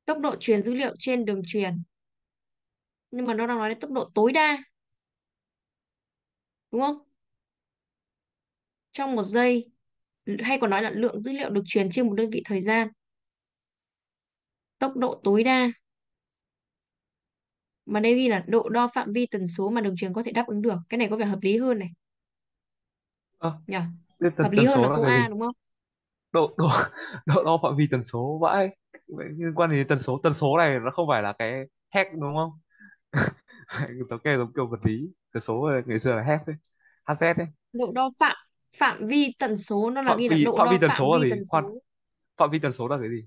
tốc độ truyền dữ liệu trên đường truyền nhưng mà nó đang nói đến tốc độ tối đa đúng không trong một giây hay còn nói là lượng dữ liệu được truyền trên một đơn vị thời gian tốc độ tối đa mà đây ghi là độ đo phạm vi tần số mà đường truyền có thể đáp ứng được cái này có vẻ hợp lý hơn này à, nhỉ tần, hợp lý tần hơn số là câu là cái A gì đúng không độ độ [LAUGHS] độ đo phạm vi tần số vãi liên quan đến tần số tần số này nó không phải là cái hack đúng không [LAUGHS] thống kê giống kiểu vật lý tần số là ngày xưa là hack đấy HZ đấy độ đo phạm phạm vi tần số nó là phạm ghi là độ phạm vi đo tần phạm số là vi gì tần khoan số phạm vi tần số là cái gì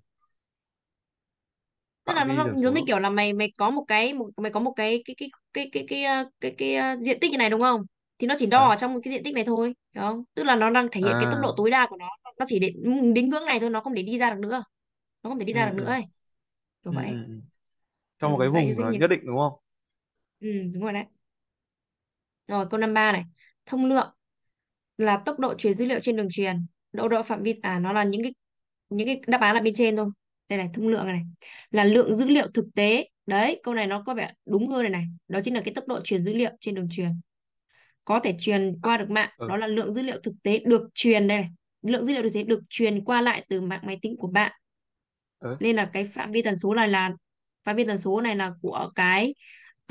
tức là nó vâng, giống như kiểu là mày mày có một cái một, mày có một cái cái cái cái cái cái cái, ờ, cái, cái ờ, diện tích như này đúng không thì nó chỉ đo ờ. ở trong cái diện tích này thôi đúng không tức là nó đang thể hiện cái tốc à. độ tối đa của nó nó chỉ đến đến ngưỡng này thôi nó không để đi ra được nữa nó không thể đi ừ, ra được nữa ừ, ấy kiểu ừ, vậy ừ, ừ. trong một ừ, cái vùng nhất định đúng không ừ, đúng rồi đấy rồi câu 53 này thông lượng là tốc độ truyền dữ liệu trên đường truyền độ độ phạm vi à nó là những cái những cái đáp án là bên trên thôi đây này thông lượng này là lượng dữ liệu thực tế đấy câu này nó có vẻ đúng hơn này này đó chính là cái tốc độ truyền dữ liệu trên đường truyền có thể truyền qua được mạng ừ. đó là lượng dữ liệu thực tế được truyền đây này lượng dữ liệu thực tế được truyền qua lại từ mạng máy tính của bạn ừ. nên là cái phạm vi tần số này là phạm vi tần số này là của cái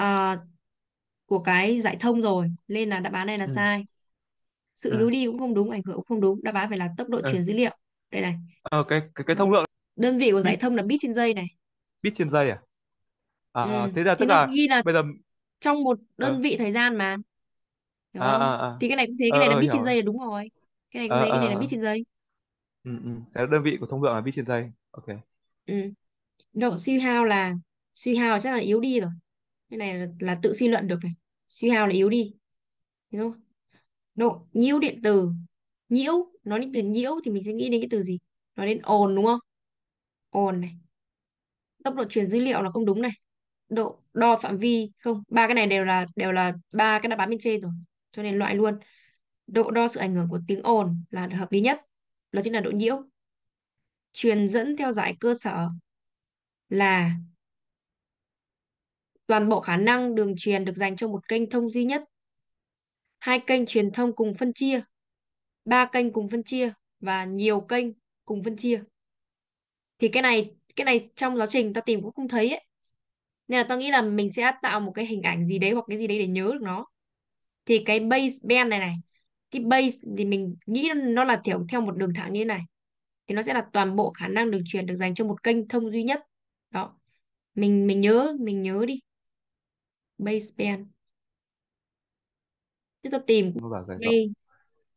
uh, của cái giải thông rồi nên là đáp án này là ừ. sai sự ừ. yếu đi cũng không đúng ảnh hưởng cũng không đúng đáp án phải là tốc độ truyền dữ liệu đây này ờ, cái cái cái thông lượng đơn vị của giải bit thông là bit trên giây này bit trên giây à? à ừ. thế là thế tức là ghi là bây giờ trong một đơn ờ vị thời gian mà hiểu à, không à, à. thì cái này cũng thế cái ờ này là ờ, bit trên rồi giây là đúng rồi cái này cũng ờ thế cái ờ, này là ờ. bit trên giây ừ, ừ. cái đơn vị của thông lượng là bit trên giây ok ừ. độ suy hao là suy hao chắc là yếu đi rồi cái này là, là tự suy luận được này suy hao là yếu đi hiểu không độ nhiễu điện từ nhiễu nói đến từ nhiễu thì mình sẽ nghĩ đến cái từ gì nói đến ồn đúng không ồn này tốc độ truyền dữ liệu là không đúng này độ đo phạm vi không ba cái này đều là đều là ba cái đáp án bên trên rồi cho nên loại luôn độ đo sự ảnh hưởng của tiếng ồn là hợp lý nhất đó chính là độ nhiễu truyền dẫn theo dõi cơ sở là toàn bộ khả năng đường truyền được dành cho một kênh thông duy nhất hai kênh truyền thông cùng phân chia ba kênh cùng phân chia và nhiều kênh cùng phân chia thì cái này cái này trong giáo trình tao tìm cũng không thấy ấy nên là tao nghĩ là mình sẽ tạo một cái hình ảnh gì đấy hoặc cái gì đấy để nhớ được nó thì cái base band này này cái base thì mình nghĩ nó là theo theo một đường thẳng như thế này thì nó sẽ là toàn bộ khả năng đường truyền được dành cho một kênh thông duy nhất đó mình mình nhớ mình nhớ đi baseband chứ tao tìm mày,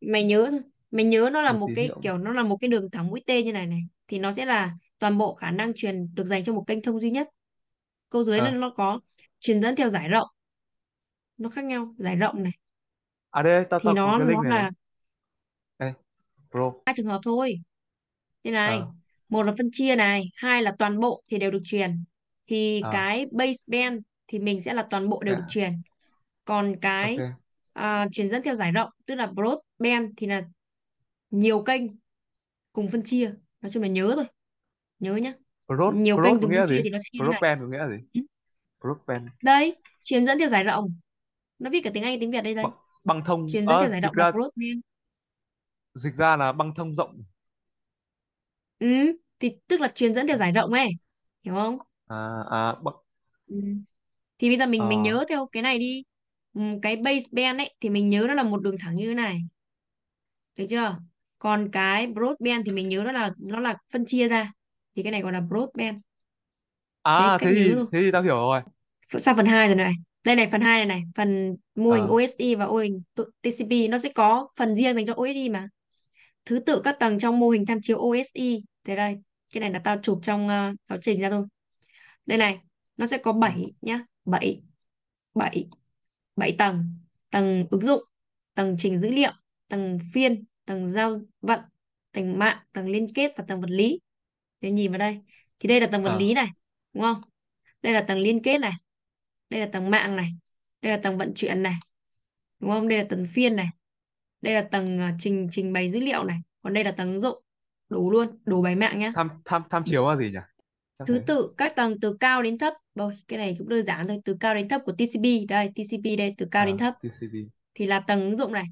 mày nhớ thôi mày nhớ nó là một, cái kiểu nó là một cái đường thẳng mũi tên như này này thì nó sẽ là toàn bộ khả năng truyền được dành cho một kênh thông duy nhất câu dưới à. nó có truyền dẫn theo giải rộng nó khác nhau giải rộng này à đây tao thì tao nó nó là Ê, pro hai trường hợp thôi thế này à. một là phân chia này hai là toàn bộ thì đều được truyền thì à. cái baseband thì mình sẽ là toàn bộ đều à. được truyền còn cái okay. à, truyền dẫn theo giải rộng tức là broadband thì là nhiều kênh cùng phân chia nói chung là nhớ thôi nhớ nhá Prod, nhiều prod kênh Tùng nghĩa chia gì? thì nó sẽ như thế này Broadband có nghĩa gì? Broadband. Ừ. Đây, truyền dẫn theo giải rộng. Nó viết cả tiếng Anh tiếng Việt đây đây. băng thông. Truyền dẫn à, theo ờ, giải rộng ra, là broadband. Dịch ra là băng thông rộng. Ừ, thì tức là truyền dẫn theo giải rộng ấy. Hiểu không? À, à, băng... ừ. Thì bây giờ mình à. mình ờ. nhớ theo cái này đi. Ừ, cái baseband ấy thì mình nhớ nó là một đường thẳng như thế này. Được chưa? Còn cái broadband thì mình nhớ nó là nó là phân chia ra thì cái này gọi là broadband à, Đấy, à cách thế nhớ thì thế thì tao hiểu rồi Ph- sang phần 2 rồi này đây này phần 2 này này phần mô hình Ờ, à. OSI và mô hình TCP nó sẽ có phần riêng dành cho OSI mà thứ tự các tầng trong mô hình tham chiếu OSI thế đây cái này là tao chụp trong ờ, giáo trình ra thôi đây này nó sẽ có 7 nhá 7 7 7 tầng tầng ứng dụng tầng trình dữ liệu tầng phiên tầng giao vận tầng mạng tầng liên kết và tầng vật lý Thế nhìn vào đây. Thì đây là tầng vật à. lý này, đúng không? Đây là tầng liên kết này. Đây là tầng mạng này. Đây là tầng vận chuyển này. Đúng không? Đây là tầng phiên này. Đây là tầng ờ, trình trình bày dữ liệu này. Còn đây là tầng ứng dụng. Đủ luôn, đủ bài mạng nhá. Tham tham tham chiếu là gì nhỉ? Thứ tự các tầng từ cao đến thấp. Rồi, cái này cũng đơn giản thôi, từ cao đến thấp của TCP. Đây, TCP đây từ cao à, đến thấp. TCP. Thì là tầng ứng dụng này.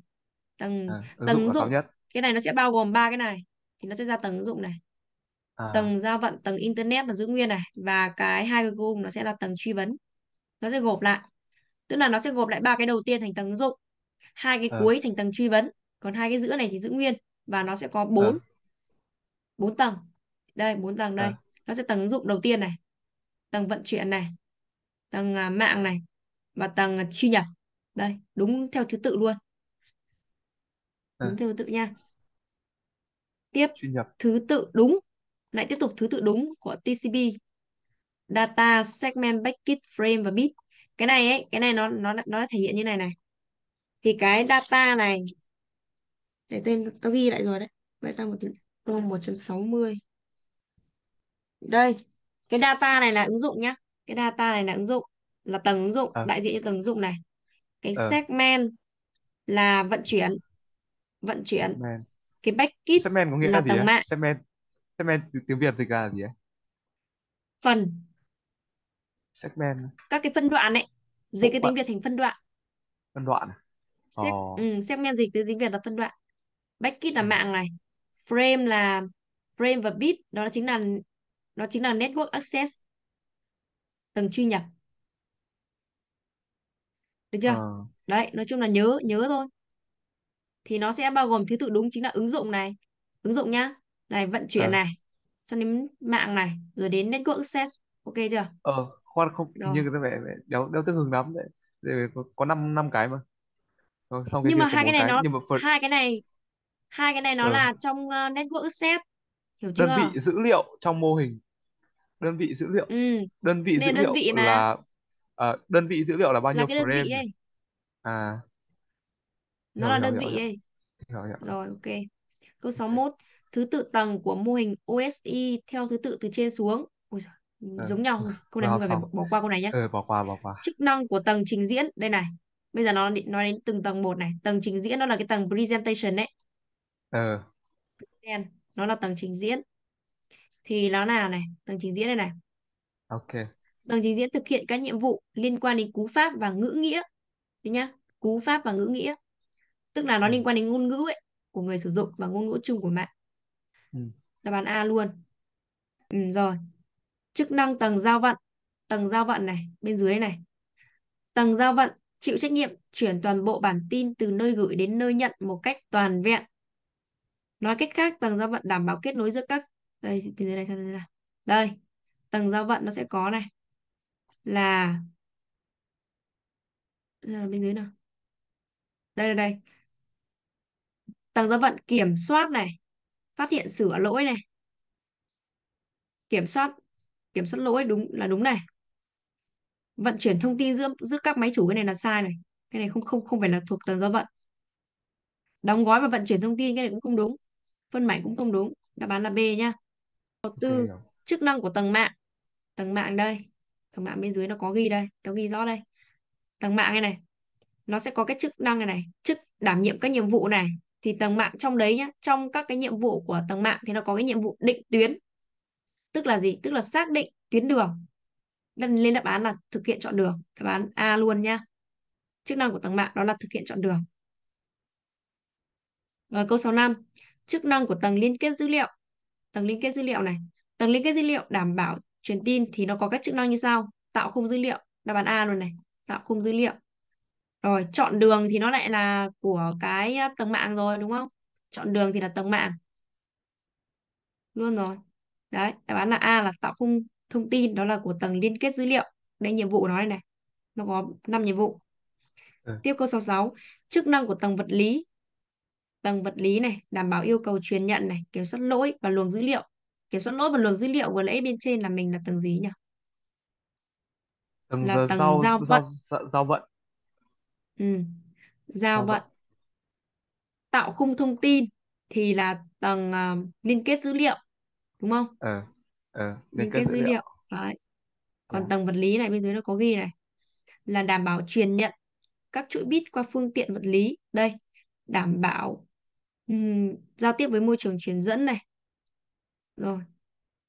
Tầng à, ứng tầng dụng ứng dụng. Nhất. Cái này nó sẽ bao gồm ba cái này thì nó sẽ ra tầng ứng dụng này à, tầng giao vận tầng internet là giữ nguyên này và cái hai cái gồm nó sẽ là tầng truy vấn nó sẽ gộp lại tức là nó sẽ gộp lại ba cái đầu tiên thành tầng ứng dụng hai cái à, cuối thành tầng truy vấn còn hai cái giữa này thì giữ nguyên và nó sẽ có à, bốn bốn tầng đây bốn tầng đây à, nó sẽ tầng ứng dụng đầu tiên này tầng vận chuyển này tầng à, mạng này và tầng à, truy nhập đây đúng theo thứ tự luôn à. đúng à, theo thứ tự nha tiếp truy nhập thứ tự đúng lại tiếp tục thứ tự đúng của TCP. Data, segment, bucket, frame và bit. Cái này ấy, cái này nó nó nó thể hiện như này này. Thì cái data này để tên tao ghi lại rồi đấy. Vậy sao một một sáu mươi. Đây, cái data này là ứng dụng nhá. Cái data này là ứng dụng là tầng ứng dụng, à. đại diện cho tầng ứng dụng này. Cái à. segment là vận chuyển vận chuyển. Man. Cái backit segment có nghĩa là, là tầng gì mạng. Segment segment tiếng Việt dịch là gì ấy phần segment các cái phân đoạn ấy dịch Cũng cái tiếng Việt thành phân đoạn phân đoạn à? Seg oh. Ờ. ừ, segment dịch từ tiếng Việt là phân đoạn Backkit là ừ. mạng này frame là frame và bit đó chính là nó chính là network access tầng truy nhập được chưa à. đấy nói chung là nhớ nhớ thôi thì nó sẽ bao gồm thứ tự đúng chính là ứng dụng này ứng dụng nhá này vận chuyển à. này xong đến mạng này rồi đến network access ok chưa ờ khoan không Đó. nhưng cái này mẹ đéo đéo tương hứng lắm đấy để có, năm năm cái mà xong cái nhưng mà hai cái này cái. nó nhưng mà phần... hai cái này hai cái này nó ờ. là trong uh, network access hiểu chưa đơn vị dữ liệu trong mô hình đơn vị dữ liệu ừ. đơn vị Nên dữ đơn liệu vị mà. là à, đơn vị dữ liệu là bao là nhiêu cái đơn vị ấy. à nó hiểu, là hiểu, đơn hiểu, vị ấy hiểu, hiểu. rồi ok câu 61 thứ tự tầng của mô hình OSI theo thứ tự từ trên xuống. Ôi giời, ừ. giống nhau. Câu này người phải bỏ qua câu này nhé. Ừ, bỏ qua, bỏ qua. Chức năng của tầng trình diễn đây này. Bây giờ nó nói đến từng tầng một này. Tầng trình diễn nó là cái tầng presentation đấy. Ừ. Nó là tầng trình diễn. Thì nó là này, tầng trình diễn đây này. Ok. Tầng trình diễn thực hiện các nhiệm vụ liên quan đến cú pháp và ngữ nghĩa. Đấy nhá, cú pháp và ngữ nghĩa. Tức là nó ừ. liên quan đến ngôn ngữ ấy của người sử dụng và ngôn ngữ chung của mạng. Đáp ừ. án A luôn. Ừ, rồi. Chức năng tầng giao vận. Tầng giao vận này, bên dưới này. Tầng giao vận chịu trách nhiệm chuyển toàn bộ bản tin từ nơi gửi đến nơi nhận một cách toàn vẹn. Nói cách khác, tầng giao vận đảm bảo kết nối giữa các... Đây, bên dưới này xem đây nào. Đây, tầng giao vận nó sẽ có này. Là... Là bên dưới nào? Đây, đây, đây. Tầng giao vận kiểm soát này phát hiện sửa lỗi này kiểm soát kiểm soát lỗi đúng là đúng này vận chuyển thông tin giữa giữa các máy chủ cái này là sai này cái này không không không phải là thuộc tầng do vận đóng gói và vận chuyển thông tin cái này cũng không đúng phân mảnh cũng không đúng đáp án là B nhá tư okay. chức năng của tầng mạng tầng mạng đây tầng mạng bên dưới nó có ghi đây tao ghi rõ đây tầng mạng này này nó sẽ có cái chức năng này này chức đảm nhiệm các nhiệm vụ này thì tầng mạng trong đấy nhá, trong các cái nhiệm vụ của tầng mạng thì nó có cái nhiệm vụ định tuyến. Tức là gì? Tức là xác định tuyến đường. Lần lên đáp án là thực hiện chọn đường, đáp án A luôn nhá. Chức năng của tầng mạng đó là thực hiện chọn đường. Rồi câu 65, chức năng của tầng liên kết dữ liệu. Tầng liên kết dữ liệu này, tầng liên kết dữ liệu đảm bảo truyền tin thì nó có các chức năng như sau: tạo khung dữ liệu, đáp án A luôn này, tạo khung dữ liệu. Rồi, chọn đường thì nó lại là của cái tầng mạng rồi đúng không? Chọn đường thì là tầng mạng. Luôn rồi. Đấy, đáp án là A là tạo khung thông tin, đó là của tầng liên kết dữ liệu. Đây nhiệm vụ của nó đây này. Nó có 5 nhiệm vụ. Ừ. Tiếp câu số 66, chức năng của tầng vật lý. Tầng vật lý này đảm bảo yêu cầu truyền nhận này, kiểm soát lỗi và luồng dữ liệu. Kiểm soát lỗi và luồng dữ liệu vừa nãy bên trên là mình là tầng gì nhỉ? Tầng là tầng giao giao vận. Giao, giao vận ừ. giao Vâng vận tạo khung thông tin thì là tầng à, liên kết dữ liệu đúng không Ờ, ờ, liên kết dữ liệu. Đấy. còn Dạ. tầng vật lý này bên dưới nó có ghi này là đảm bảo truyền nhận các chuỗi bit qua phương tiện vật lý đây đảm bảo ừm, giao tiếp với môi trường truyền dẫn này rồi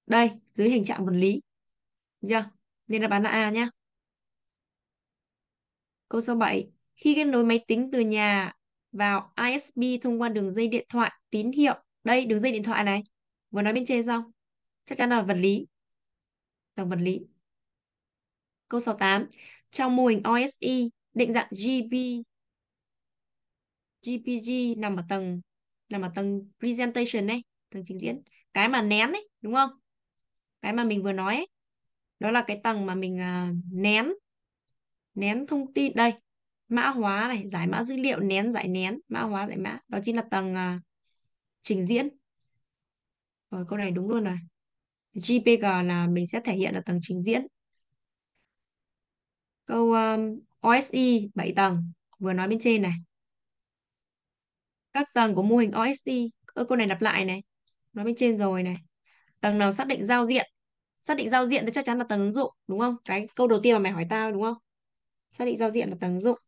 đây dưới hình trạng vật lý Được chưa nên là án là A nhá câu số 7 khi kết nối máy tính từ nhà vào ISP thông qua đường dây điện thoại tín hiệu. Đây, đường dây điện thoại này. Vừa nói bên trên xong. Chắc chắn là vật lý. tầng vật lý. Câu 68. Trong mô hình OSI, định dạng GB GPG nằm ở tầng nằm ở tầng presentation này, tầng trình diễn. Cái mà nén ấy, đúng không? Cái mà mình vừa nói ấy. Đó là cái tầng mà mình uh, nén nén thông tin đây, mã hóa này giải mã dữ liệu nén giải nén mã hóa giải mã đó chính là tầng à, trình diễn rồi câu này đúng luôn rồi GPG là mình sẽ thể hiện ở tầng trình diễn câu um, OSI 7 tầng vừa nói bên trên này các tầng của mô hình OSI Ơ, câu này lặp lại này nói bên trên rồi này tầng nào xác định giao diện xác định giao diện thì chắc chắn là tầng ứng dụng đúng không cái câu đầu tiên mà mày hỏi tao đúng không xác định giao diện là tầng ứng dụng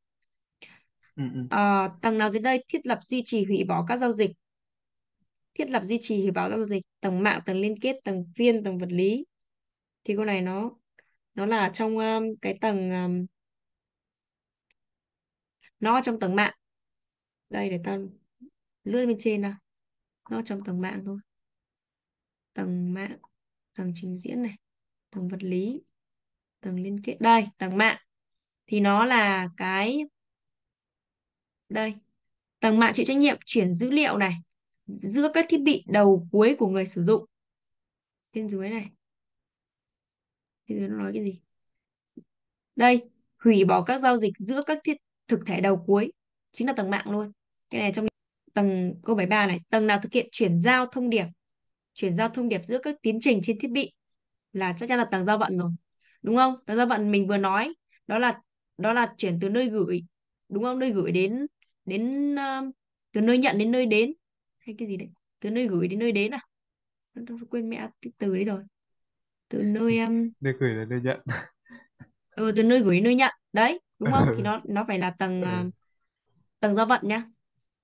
À, tầng nào dưới đây thiết lập duy trì hủy bỏ các giao dịch thiết lập duy trì hủy bỏ các giao dịch tầng mạng tầng liên kết tầng phiên tầng vật lý thì câu này nó nó là trong um, cái tầng um, nó trong tầng mạng đây để tao lướt bên trên nào nó trong tầng mạng thôi tầng mạng tầng trình diễn này tầng vật lý tầng liên kết đây tầng mạng thì nó là cái đây tầng mạng chịu trách nhiệm chuyển dữ liệu này giữa các thiết bị đầu cuối của người sử dụng bên dưới này bên dưới nó nói cái gì đây hủy bỏ các giao dịch giữa các thiết thực thể đầu cuối chính là tầng mạng luôn cái này trong tầng câu 73 này tầng nào thực hiện chuyển giao thông điệp chuyển giao thông điệp giữa các tiến trình trên thiết bị là chắc chắn là tầng giao vận rồi đúng không tầng giao vận mình vừa nói đó là đó là chuyển từ nơi gửi đúng không nơi gửi đến đến uh, từ nơi nhận đến nơi đến hay cái gì đấy từ nơi gửi đến nơi đến à quên mẹ cái từ đấy rồi từ nơi um... [LAUGHS] nơi gửi đến nơi nhận ừ từ nơi gửi đến nơi nhận đấy đúng không thì ừ. nó nó phải là tầng uh, tầng giao vận nhá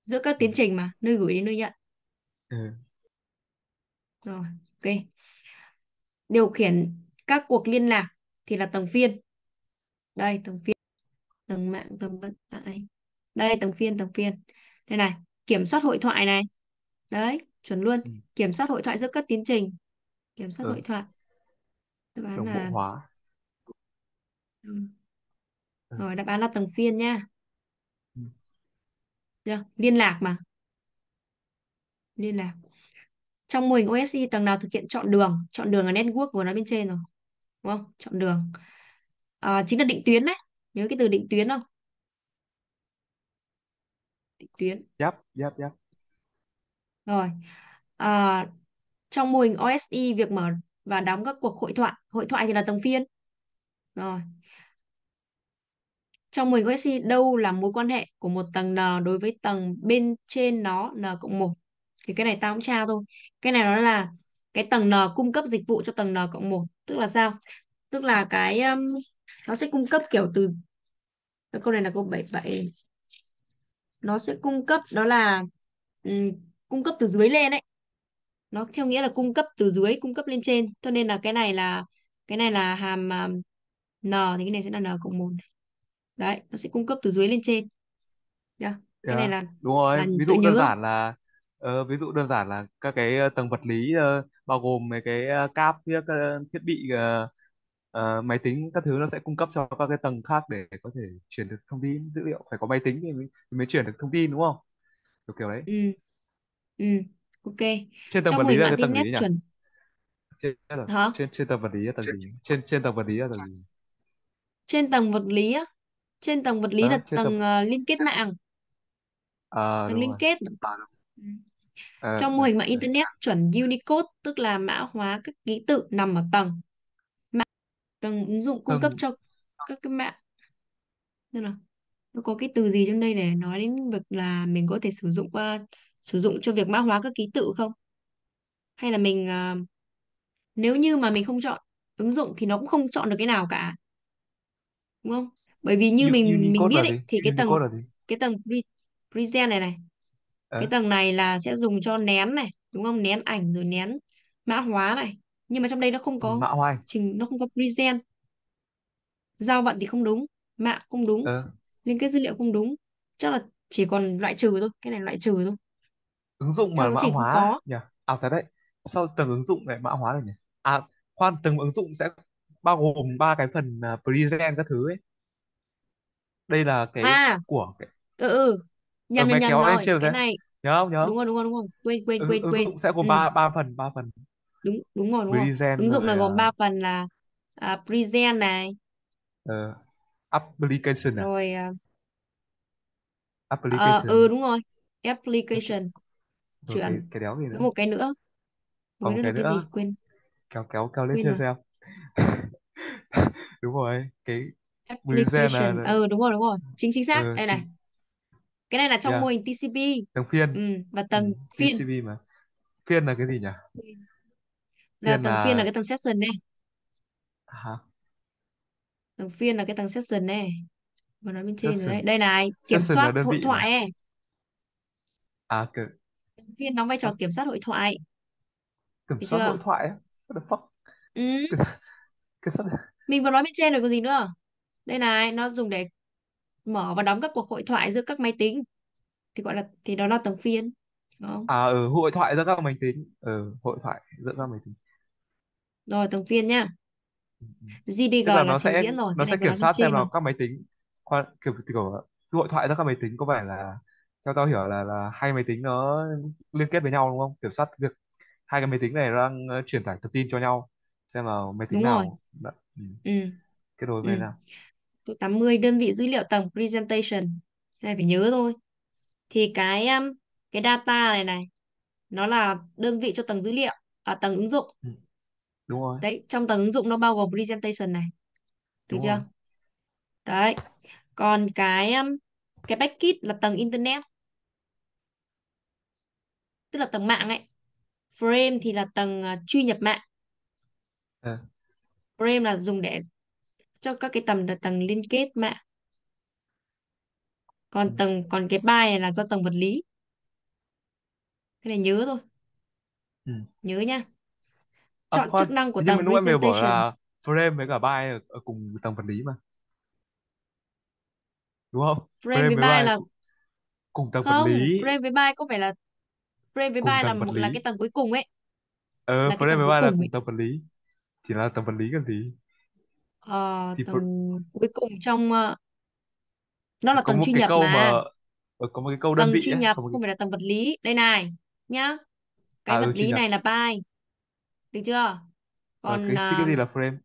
giữa các tiến trình mà nơi gửi đến nơi nhận ừ. rồi ok điều khiển các cuộc liên lạc thì là tầng phiên đây tầng phiên tầng mạng tầng vận tải đây tầng phiên tầng phiên đây này kiểm soát hội thoại này đấy chuẩn luôn ừ. kiểm soát hội thoại giữa các tiến trình kiểm soát ừ. hội thoại đáp án là hóa ừ. Ừ. rồi đáp án là tầng phiên nha ừ. Được. liên lạc mà liên lạc trong mô hình OSI tầng nào thực hiện chọn đường chọn đường là network của nó bên trên rồi đúng không chọn đường à, chính là định tuyến đấy nhớ cái từ định tuyến không tuyến yep, yep, yep. rồi à, trong mô hình OSI việc mở và đóng các cuộc hội thoại hội thoại thì là tầng phiên rồi trong mô hình OSI đâu là mối quan hệ của một tầng n đối với tầng bên trên nó n cộng một thì cái này tao cũng tra thôi cái này nó là cái tầng n cung cấp dịch vụ cho tầng n cộng một tức là sao tức là cái um, nó sẽ cung cấp kiểu từ câu này là câu 77 nó sẽ cung cấp đó là um, cung cấp từ dưới lên đấy nó theo nghĩa là cung cấp từ dưới cung cấp lên trên cho nên là cái này là cái này là hàm um, n thì cái này sẽ là n cộng một đấy nó sẽ cung cấp từ dưới lên trên yeah. cái yeah, này dạ, là đúng rồi là ví dụ đơn giản là uh, ví dụ đơn giản là các cái ờ, tầng vật lý uh, bao gồm mấy cái uh, cáp thiết uh, thiết bị uh, uh, máy tính các thứ nó sẽ cung cấp cho các cái tầng khác để có thể chuyển được thông tin dữ liệu phải có máy tính thì mới, thì mới chuyển được thông tin đúng không kiểu kiểu đấy ừ ừ ok trên tầng vật lý là cái tầng tính gì nhỉ chuẩn trên là hả trên trên tầng vật lý là tầng gì trên trên tầng vật lý là tầng gì trên tầng vật lý á trên tầng vật lý Đó, là tầng tầng ờ, liên kết mạng à tầng liên rồi kết ừ. À, trong mô ừ. hình mạng internet chuẩn Unicode tức là mã hóa các ký tự nằm ở tầng tầng ứng dụng cung cấp từng cho các cái mạng tức là nó có cái từ gì trong đây để nói đến việc là mình có thể sử dụng uh, sử dụng cho việc mã hóa các ký tự không hay là mình uh, nếu như mà mình không chọn ứng dụng thì nó cũng không chọn được cái nào cả đúng không bởi vì như mình mình Unicode biết là ấy, thì cái tầng Unicode là gì cái tầng pre, present này này à. cái à, tầng này là sẽ dùng cho nén này đúng không nén ảnh rồi nén mã hóa này nhưng mà trong đây nó không có mạ hoài trình nó không có present giao vận thì không đúng mạ không đúng ờ, liên kết dữ liệu không đúng chắc là chỉ còn loại trừ thôi cái này loại trừ thôi ứng dụng mà mã hóa nhỉ à thế đấy sau từng ứng dụng này mã hóa rồi nhỉ à khoan từng ứng dụng sẽ bao gồm ba cái phần à, present các thứ ấy đây là cái à của cái ừ ừ nhầm ờ, nhầm rồi cái này nhớ không nhớ đúng rồi đúng rồi đúng rồi quên quên ứng, quên ứng quên dụng sẽ gồm ừ. ba ba phần ba phần đúng đúng rồi đúng rồi Regen ứng dụng là gồm ba phần là à, present này ờ, application à rồi à, ờ, application ừ đúng rồi application rồi cái đéo gì nữa một cái nữa một cái còn nữa cái gì quên kéo kéo kéo lên quên xem [LAUGHS] đúng rồi cái Regen là ừ đúng rồi đúng rồi chính chính xác ờ, đây này cái này là trong yeah dạ. mô hình TCP tầng phiên ừ, và ừ, tầng phiên TCP mà phiên là cái gì nhỉ Ờ, là phiên tầng phiên là cái tầng session này hả tầng phiên là cái tầng session này vừa nói bên trên rồi đấy đây này kiểm session soát hội thoại ấy. à kiểm, tầng phiên đóng vai trò kiểm soát hội thoại kiểm soát hội thoại what the fuck ừ. kiểm, soát mình vừa nói bên trên rồi có gì nữa đây này nó dùng để mở và đóng các cuộc hội thoại giữa các máy tính thì gọi là thì đó là tầng phiên đúng không à ừ hội thoại giữa các máy tính ừ hội thoại giữa các máy tính rồi Tường Viên nhá. GBG ừ. Tức là nó trình sẽ diễn rồi, nó sẽ kiểm soát xem trên là các máy tính khoa, kiểu kiểu hội thoại giữa các máy tính có vẻ là theo tao hiểu là là hai máy tính nó liên kết với nhau đúng không? Kiểm soát việc hai cái máy tính này đang ờ, truyền tải thông tin cho nhau xem là máy tính Đúng nào đã, ừ, Ừ, kết nối với ừ. nào. Câu 80 đơn vị dữ liệu tầng presentation. này phải nhớ thôi. Thì cái um, cái data này này nó là đơn vị cho tầng dữ liệu, à, tầng ứng dụng. Ừ đúng rồi đấy trong tầng ứng dụng nó bao gồm presentation này được đúng chưa rồi. đấy còn cái um, cái packet là tầng internet tức là tầng mạng ấy frame thì là tầng uh, truy nhập mạng à. frame là dùng để cho các cái tầm là tầng liên kết mạng còn ừ. tầng còn cái bài này là do tầng vật lý cái này nhớ thôi ừ. nhớ nha Ờ, chọn khoan, chức năng của nhưng tầng mà lúc em bảo là frame với cả by ở, ở cùng tầng vật lý mà đúng không frame frame với với by là cùng, cùng tầng vật lý không frame với by có phải là frame với cùng là một là cái tầng cuối cùng ấy ờ là frame với cuối là cùng tầng vật lý thì là tầng vật lý còn gì Ờ, thì fr- tầng cuối cùng trong ờ, nó là có tầng chuyên nhập câu mà mà ờ, có một cái câu đơn tầng vị truy ấy nhập không phải là tầng vật lý đây này nhá à cái ừ, vật lý này là by được chưa còn cái, cái, à, cái gì là frame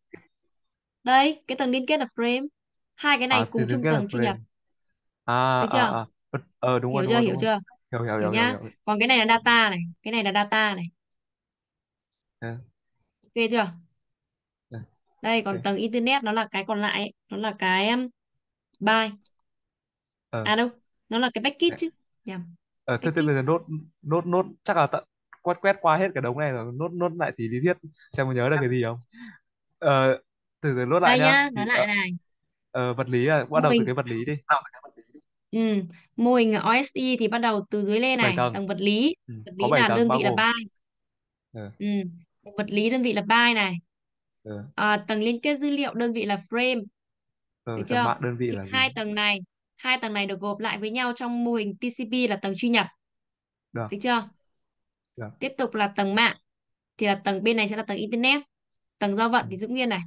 đây cái tầng liên kết là frame hai cái này à, cùng chung tầng truy nhập à, được chưa à, à. Ờ, đúng hiểu rồi, chưa rồi, hiểu đúng chưa hiểu hiểu hiểu, hiểu nhá hiểu, hiểu. còn cái này là data này cái này là data này yeah. Dạ. ok chưa yeah. Dạ. đây còn okay. tầng internet nó là cái còn lại nó là cái um, byte ờ. à đâu nó là cái packet yeah. Dạ. chứ nhầm ờ thế thế bây giờ nốt nốt nốt chắc là quét quét qua hết cả đống này rồi nốt nốt lại thì lý thuyết xem có nhớ được cái gì không ờ, từ từ nốt lại đây nhá nhá nói lại ờ, này ờ, vật lý à bắt đầu từ cái vật lý đi Ừ. Mô hình OSI thì bắt đầu từ dưới lên này, tầng tầng vật lý, ừ. vật có lý bảy là tầng đơn vị là gồm byte. Ờ. Ừ. vật lý đơn vị là byte này. ờ, À, tầng liên kết dữ liệu đơn vị là frame, được chưa? đơn vị Thì là gì hai tầng này, hai tầng này được gộp lại với nhau trong mô hình TCP là tầng truy nhập, được được chưa? Dạ. Tiếp tục là tầng mạng. Thì là tầng bên này sẽ là tầng internet. Tầng giao vận ừ. thì giữ nguyên này.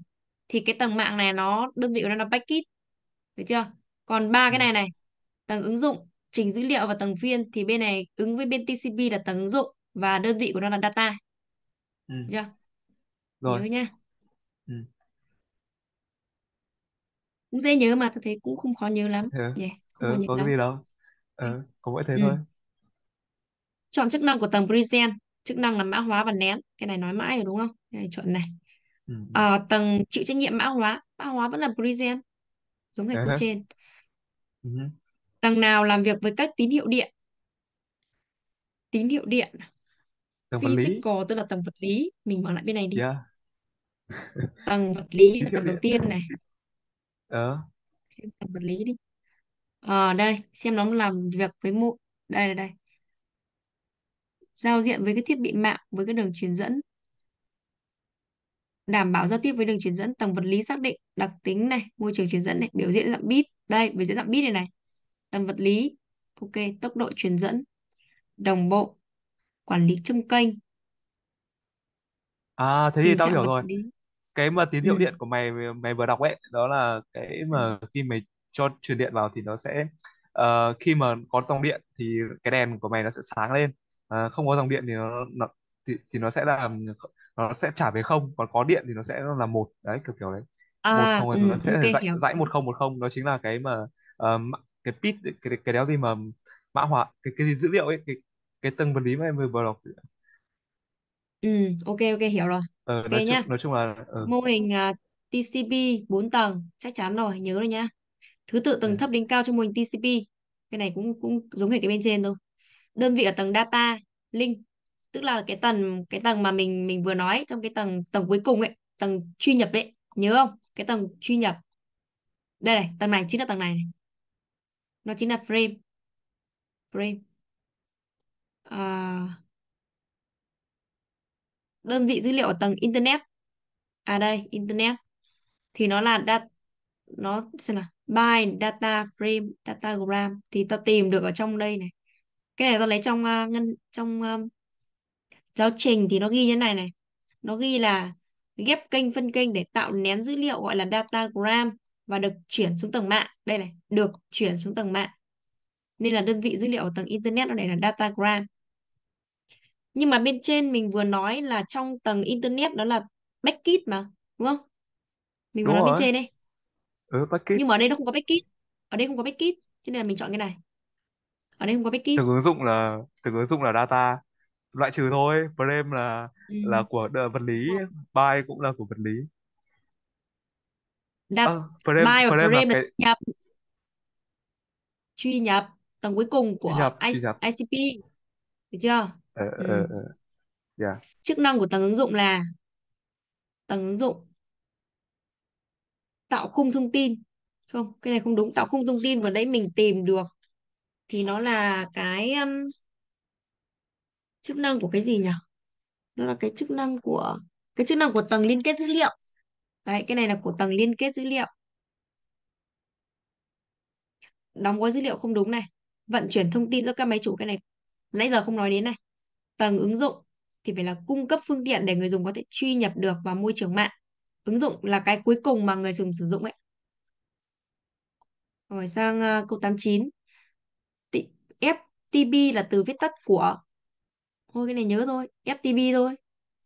Thì cái tầng mạng này nó đơn vị của nó là packet. Được chưa? Còn ba cái ừ. này này, tầng ứng dụng, trình dữ liệu và tầng viên thì bên này ứng với bên TCP là tầng ứng dụng và đơn vị của nó là data. Ừ. Được chưa? Rồi. Nhớ nha. Ừ. Cũng dễ nhớ mà tôi thấy cũng không khó nhớ lắm. Ừ. Yeah, không ừ, khó nhớ có lắm. gì đâu. Ừ, có mỗi thế ừ. thôi. Chọn chức năng của tầng present, chức năng là mã hóa và nén. Cái này nói mãi rồi đúng không? Cái này chuẩn này. À, tầng chịu trách nhiệm mã hóa, mã hóa vẫn là present, giống thầy dạ cô trên. Ừ tầng nào làm việc với các tín hiệu điện? Tín hiệu điện. Tầng vật lý. tức là tầng vật lý. Mình mở lại bên này đi. Yeah. Dạ. tầng vật lý là tầng đầu tiên này. Đó. Ờ. Xem tầng vật lý đi. Ờ à, đây, xem nó làm việc với mụ. Đây, đây, đây giao diện với cái thiết bị mạng với cái đường truyền dẫn. Đảm bảo giao tiếp với đường truyền dẫn tầng vật lý xác định đặc tính này, môi trường truyền dẫn này, biểu diễn dạng bit. Đây, biểu diễn dạng bit này này. Tầng vật lý, ok, tốc độ truyền dẫn, đồng bộ, quản lý trong kênh. À thế thì tao hiểu rồi. Lý. Cái mà tín hiệu ừ. điện của mày mày vừa đọc ấy, đó là cái mà ừ. khi mày cho truyền điện vào thì nó sẽ uh, khi mà có dòng điện thì cái đèn của mày nó sẽ sáng lên à, không có dòng điện thì nó, nó thì, thì nó sẽ là nó sẽ trả về không còn có điện thì nó sẽ là một đấy kiểu kiểu đấy à, một không ừ, nó ừ, sẽ okay, dãy, dãy một không một không nó chính là cái mà um, cái pit cái cái đéo gì mà mã hóa cái cái gì dữ liệu ấy cái cái tầng vật lý mà em vừa vừa đọc ừ ok ok hiểu rồi ờ, ok nói chung, nói chung là ờ. mô hình à, TCP 4 tầng chắc chắn rồi nhớ rồi nhá thứ tự tầng ừ. thấp đến cao trong mô hình TCP cái này cũng cũng giống hệt cái bên trên thôi đơn vị ở tầng data link tức là cái tầng cái tầng mà mình mình vừa nói trong cái tầng tầng cuối cùng ấy tầng truy nhập ấy nhớ không cái tầng truy nhập đây này tầng này chính là tầng này, này. nó chính là frame frame à, đơn vị dữ liệu ở tầng internet à đây internet thì nó là data nó xem là by data frame datagram thì ta tìm được ở trong đây này cái này tôi lấy trong ờ, ngân trong ờ, giáo trình thì nó ghi như thế này này nó ghi là ghép kênh phân kênh để tạo nén dữ liệu gọi là datagram và được chuyển xuống tầng mạng đây này được chuyển xuống tầng mạng nên là đơn vị dữ liệu ở tầng internet nó để là datagram nhưng mà bên trên mình vừa nói là trong tầng internet đó là packet mà đúng không mình vừa đúng nói bên trên đây ừ nhưng mà ở đây nó không có packet ở đây không có packet cho nên là mình chọn cái này ở đây không có backit. Thực ứng dụng là thực ứng dụng là data loại trừ thôi, frame là ừ. là của đ- vật lý, dạ. by cũng là của vật lý. Đa, à, frame by và frame là frame là cái nhập truy nhập tầng cuối cùng của nhập, I, nhập. ICP. Được chưa? Ờ, Ừ. Yeah. Ờ, ờ. dạ. Chức năng của tầng ứng dụng là tầng ứng dụng tạo khung thông tin. Không, cái này không đúng, tạo khung thông tin và nãy mình tìm được thì nó là cái um, chức năng của cái gì nhỉ nó là cái chức năng của cái chức năng của tầng liên kết dữ liệu đấy cái này là của tầng liên kết dữ liệu đóng gói dữ liệu không đúng này vận chuyển thông tin giữa các máy chủ cái này nãy giờ không nói đến này tầng ứng dụng thì phải là cung cấp phương tiện để người dùng có thể truy nhập được vào môi trường mạng ứng dụng là cái cuối cùng mà người dùng sử dụng ấy rồi sang uh, câu 89 FTP là từ viết tắt của Thôi cái này nhớ thôi, FTP thôi.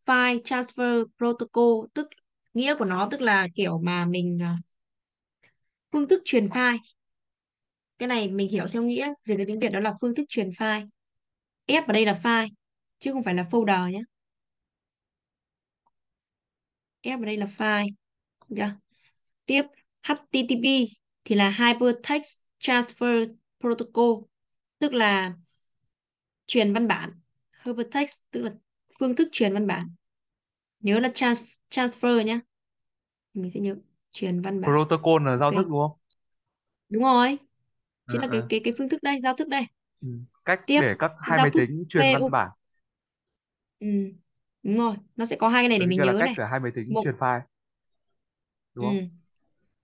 File Transfer Protocol tức nghĩa của nó tức là kiểu mà mình à, phương thức truyền file. Cái này mình hiểu theo nghĩa dịch cái tiếng Việt đó là phương thức truyền file. F ở đây là file chứ không phải là folder nhé. F ở đây là file. Được Tiếp HTTP thì là Hypertext Transfer Protocol tức là truyền văn bản hypertext tức là phương thức truyền văn bản nhớ là trans transfer nhá mình sẽ nhớ truyền văn bản protocol là giao okay. thức đúng không đúng rồi chính à, là ừ, cái ừ. cái cái phương thức đây giao thức đây ừ, cách tiếp để các hai máy tính truyền văn bản ừ. đúng rồi nó sẽ có hai cái này để mình nhớ là cách này để hai máy tính Một. truyền file đúng ừ. không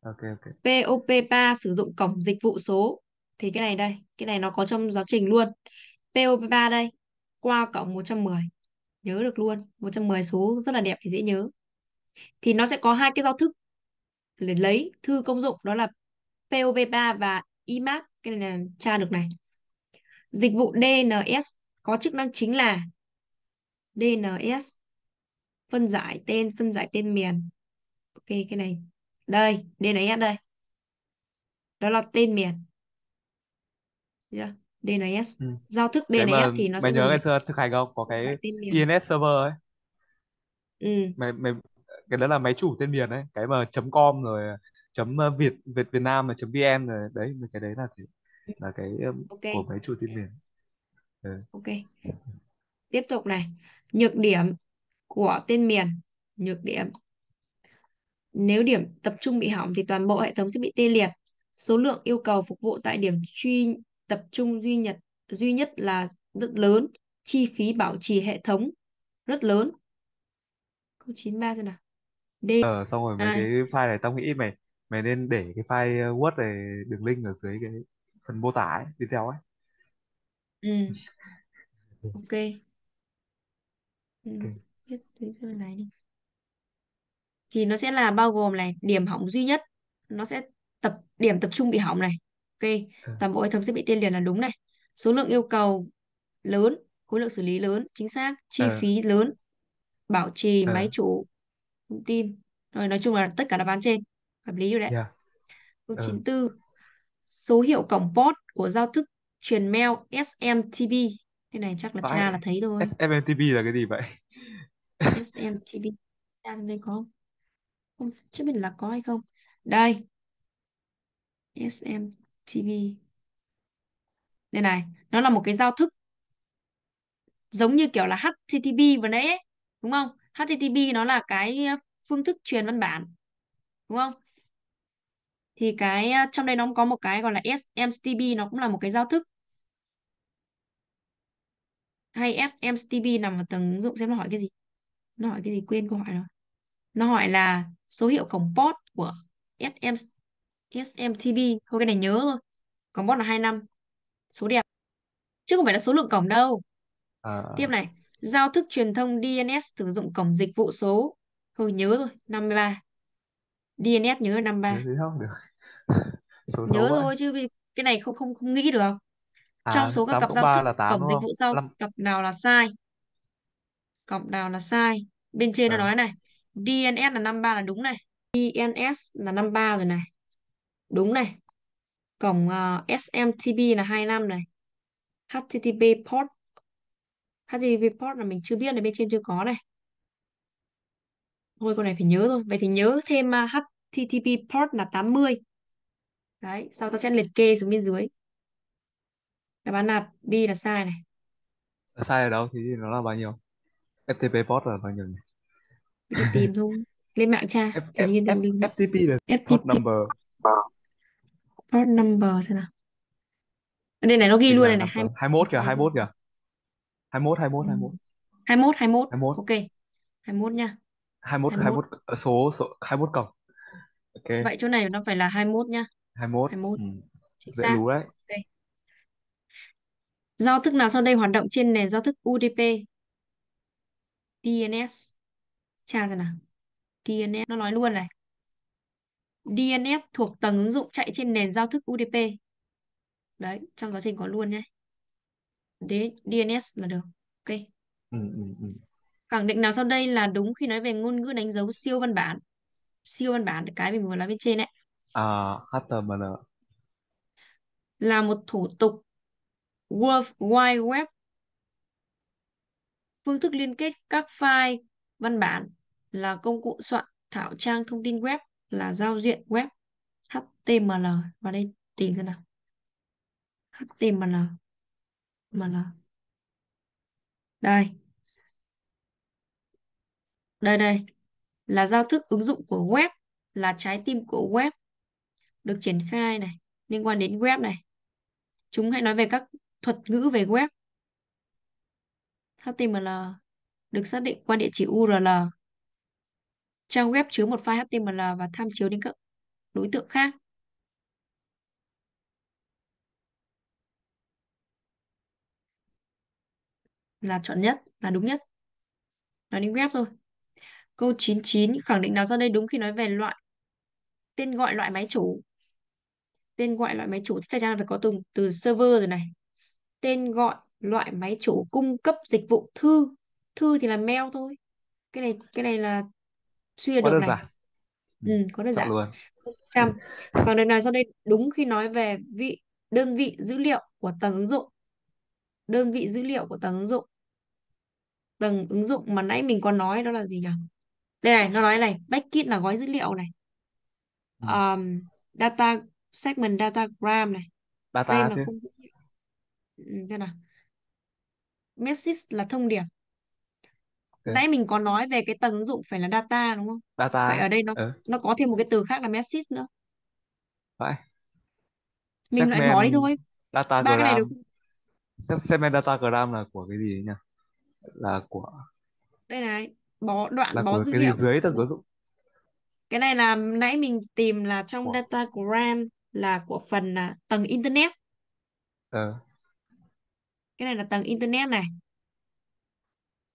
ok ok POP3 sử dụng cổng dịch vụ số thì cái này đây, cái này nó có trong giáo trình luôn. pop 3 đây, qua cộng 110. Nhớ được luôn, 110 số rất là đẹp thì dễ nhớ. Thì nó sẽ có hai cái giao thức để lấy thư công dụng đó là pop 3 và IMAP, cái này là tra được này. Dịch vụ DNS có chức năng chính là DNS phân giải tên, phân giải tên miền. Ok cái này. Đây, DNS đây. Đó là tên miền yeah. Dạ, DNS ừ. giao thức Thế DNS mà thì nó mày sẽ nhớ dùng ngày để xưa thực hành không có cái loại tên miền DNS server ấy ừ mày mày cái đó là máy chủ tên miền ấy cái mà chấm com rồi chấm ờ, việt việt việt nam rồi chấm vn rồi đấy cái đấy là thì ừ. là cái ừm, ờ, ok của máy chủ tên miền ừ. ok tiếp tục này nhược điểm của tên miền nhược điểm nếu điểm tập trung bị hỏng thì toàn bộ hệ thống sẽ bị tê liệt số lượng yêu cầu phục vụ tại điểm truy tập trung duy nhất duy nhất là rất lớn chi phí bảo trì hệ thống rất lớn câu 93 xem nào D ờ, xong rồi mấy à. cái file này tao nghĩ mày mày nên để cái file ờ, Word này đường link ở dưới cái phần mô tả ấy, đi theo ấy ừ ok ừ, biết okay. này đi thì nó sẽ là bao gồm này điểm hỏng duy nhất nó sẽ tập điểm tập trung bị hỏng này ok ừ. toàn bộ hệ thống sẽ bị tên liền là đúng này số lượng yêu cầu lớn khối lượng xử lý lớn chính xác chi à. phí lớn bảo trì à. máy chủ thông tin rồi nói chung là tất cả đáp án trên hợp lý rồi đấy yeah. câu à. 94 số hiệu cổng port của giao thức truyền mail SMTP cái này chắc là cha là thấy thôi SMTP [LAUGHS] là cái gì vậy SMTP cha đây có không không chưa biết là có hay không đây SMTP TV. Đây này, nó là một cái giao thức giống như kiểu là HTTP vừa nãy ấy, đúng không? HTTP nó là cái ờ, phương thức truyền văn bản. Đúng không? Thì cái ờ, trong đây nó có một cái gọi là SMTP nó cũng là một cái giao thức. Hay SMTP nằm ở tầng ứng dụng xem nó hỏi cái gì. Nó hỏi cái gì quên câu hỏi rồi. Nó hỏi là số hiệu cổng port của SMTP SMTB thôi cái này nhớ rồi cổng bot là năm số đẹp chứ không phải là số lượng cổng đâu à. tiếp này giao thức truyền thông DNS sử dụng cổng dịch vụ số thôi nhớ rồi 53 DNS nhớ là 53 nhớ không được [LAUGHS] số nhớ thôi chứ vì cái này không không không nghĩ được à, trong số các cặp giao thức là 8, cổng dịch vụ sau 5... cặp nào là sai cổng nào là sai bên trên à. nó nói này DNS là 53 là đúng này DNS là 53 rồi này Đúng này. Cổng uh, ờ, SMTP là 25 này. HTTP port. HTTP port là mình chưa biết này, bên trên chưa có này. Thôi con này phải nhớ thôi Vậy thì nhớ thêm uh, ờ, HTTP port là 80. Đấy, sau ta sẽ liệt kê xuống bên dưới. Đáp án là B là sai này. Sai ở đâu thì nó là bao nhiêu? FTP port là bao nhiêu nhỉ? tìm thôi. Lên mạng tra. F, F, F, FTP là FTP. port number part number xem nào đây này nó ghi Tính luôn là này này hai 21 kìa, 21 ừ. kìa. 21 21 21. 21 21 21. ok 21 nha 21 21 21 số số 21 cộng. Ok, vậy chỗ này nó phải là 21 nha 21. 21 Ừ. chính Dễ xác đấy. ok giao thức nào sau đây hoạt động trên nền giao thức UDP DNS tra xem nào DNS nó nói luôn này DNS thuộc tầng ứng dụng chạy trên nền giao thức UDP. Đấy, trong quá trình có luôn nhé. Đấy, DNS là được. Ok. Ừ, ừ, ừ. Khẳng định nào sau đây là đúng khi nói về ngôn ngữ đánh dấu siêu văn bản? Siêu văn bản, cái mình vừa nói bên trên ấy. À, HTML. Là một thủ tục World Wide Web. Phương thức liên kết các file văn bản là công cụ soạn thảo trang thông tin web là giao diện web HTML vào đây tìm xem nào HTML ML đây đây đây là giao thức ứng dụng của web là trái tim của web được triển khai này liên quan đến web này chúng hãy nói về các thuật ngữ về web HTML được xác định qua địa chỉ URL Trang web chứa một file HTML và tham chiếu đến các đối tượng khác. Là chọn nhất, là đúng nhất. Nói đến web thôi. Câu 99 khẳng định nào ra đây đúng khi nói về loại tên gọi loại máy chủ. Tên gọi loại máy chủ chắc chắn là phải có từ từ server rồi này. Tên gọi loại máy chủ cung cấp dịch vụ thư. Thư thì là mail thôi. Cái này cái này là suy được này giản ừ, ừ, đơn giản luôn ừ. còn đây này sau đây đúng khi nói về vị đơn vị dữ liệu của tầng ứng dụng đơn vị dữ liệu của tầng ứng dụng tầng ứng dụng mà nãy mình có nói đó là gì nhỉ đây này nó nói này bucket là gói dữ liệu này um, data segment datagram này data là chứ khung dữ liệu ừ, thế nào message là thông điệp nãy mình có nói về cái tầng ứng dụng phải là data đúng không data vậy ở đây nó à? ừ. nó có thêm một cái từ khác là message nữa phải mình segment lại bỏ đi thôi data ba cái này được segment datagram là của cái gì ấy nhỉ là của đây này bó đoạn là bó của dữ cái gì dưới tầng ứng dụng cái này là nãy mình tìm là trong data datagram là của phần là tầng internet ờ. cái này là tầng internet này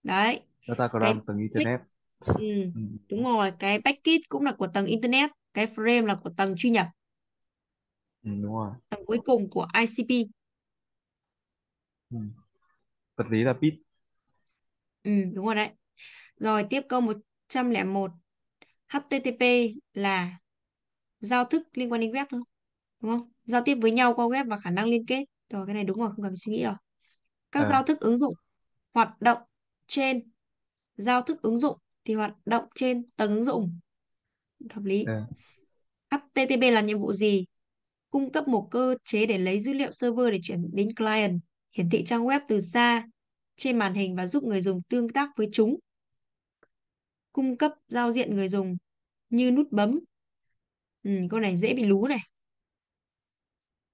đấy Datagram cái tầng internet. Ừ, ừ, ừ. Đúng rồi, cái packet cũng là của tầng internet, cái frame là của tầng truy nhập. Ừ, đúng rồi. Tầng cuối cùng của ICP. Ừ. Vật lý là bit. Ừ, đúng rồi đấy. Rồi tiếp câu 101. HTTP là giao thức liên quan đến web thôi. Đúng không? Giao tiếp với nhau qua web và khả năng liên kết. Rồi cái này đúng rồi, không cần phải suy nghĩ rồi. Các à. giao thức ứng dụng hoạt động trên giao thức ứng dụng thì hoạt động trên tầng ứng dụng hợp lý à. Dạ. HTTP làm nhiệm vụ gì cung cấp một cơ chế để lấy dữ liệu server để chuyển đến client hiển thị trang web từ xa trên màn hình và giúp người dùng tương tác với chúng cung cấp giao diện người dùng như nút bấm ừ, câu này dễ bị lú này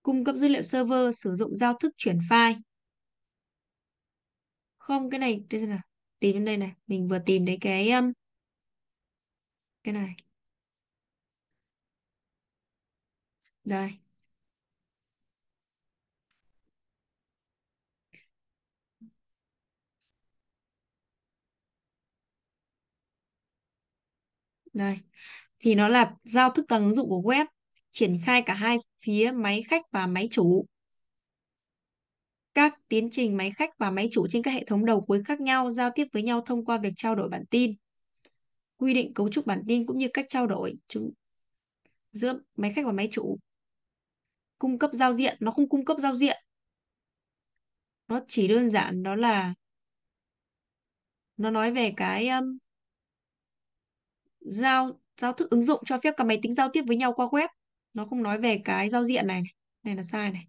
cung cấp dữ liệu server sử dụng giao thức chuyển file không cái này đây là tìm đến đây này mình vừa tìm thấy cái cái này đây đây thì nó là giao thức tăng ứng dụng của web triển khai cả hai phía máy khách và máy chủ các tiến trình máy khách và máy chủ trên các hệ thống đầu cuối khác nhau giao tiếp với nhau thông qua việc trao đổi bản tin. Quy định cấu trúc bản tin cũng như cách trao đổi chúng giữa máy khách và máy chủ. Cung cấp giao diện, nó không cung cấp giao diện. Nó chỉ đơn giản đó là nó nói về cái um, giao giao thức ứng dụng cho phép các máy tính giao tiếp với nhau qua web. Nó không nói về cái giao diện này. Này là sai này.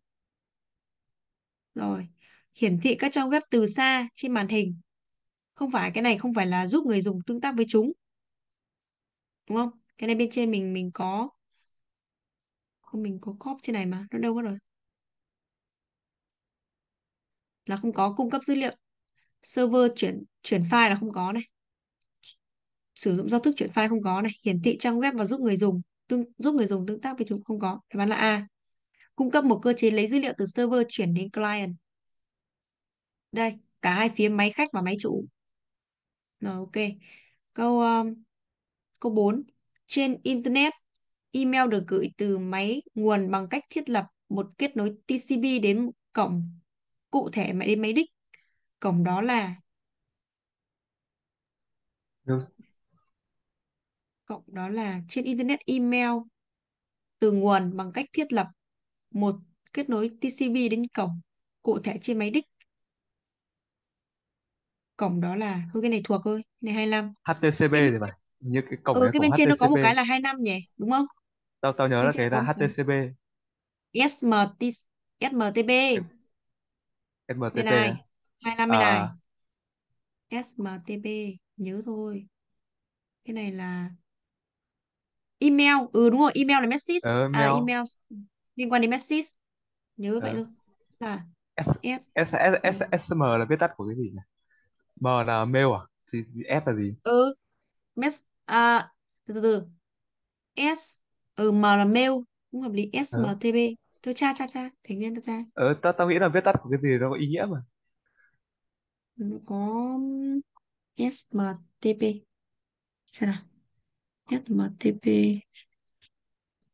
Rồi, hiển thị các trang web từ xa trên màn hình. Không phải cái này không phải là giúp người dùng tương tác với chúng. Đúng không? Cái này bên trên mình mình có không mình có copy trên này mà, nó đâu mất rồi. Là không có cung cấp dữ liệu. Server chuyển chuyển file là không có này. Sử dụng giao thức chuyển file không có này, hiển thị trang web và giúp người dùng tương giúp người dùng tương tác với chúng không có. Đáp án là A cung cấp một cơ chế lấy dữ liệu từ server chuyển đến client. Đây, cả hai phía máy khách và máy chủ. Rồi ok. Câu um, câu 4. Trên internet, email được gửi từ máy nguồn bằng cách thiết lập một kết nối TCP đến cổng cụ thể máy đến máy đích. Cổng đó là Được. Cổng đó là trên internet email từ nguồn bằng cách thiết lập một kết nối TCP đến cổng cụ thể trên máy đích. Cổng đó là hơi cái này thuộc thôi, cái này 25. HTCP cái... thì phải. Như cái cổng ừ, cái bên trên HTCP. nó có một cái là 25 nhỉ, đúng không? Tao tao nhớ bên là cái là HTCP. SMT SMTP. SMTP. Đây này, 25 à. này. SMTP, nhớ thôi. Cái này là email, ừ đúng rồi, email là message, ừ, à, email liên quan đến Messis nhớ dạ. vậy thôi là dạ. S S S ừ. S M là viết tắt của cái gì nhỉ M là mail à thì s là gì ừ mess à từ từ từ S ừ M là mail cũng hợp lý SMTB ừ. tôi tra tra tra thành viên tôi tra ờ ta tao ừ, nghĩ là viết tắt của cái gì nó có ý nghĩa mà có SMTP sao nào SMTP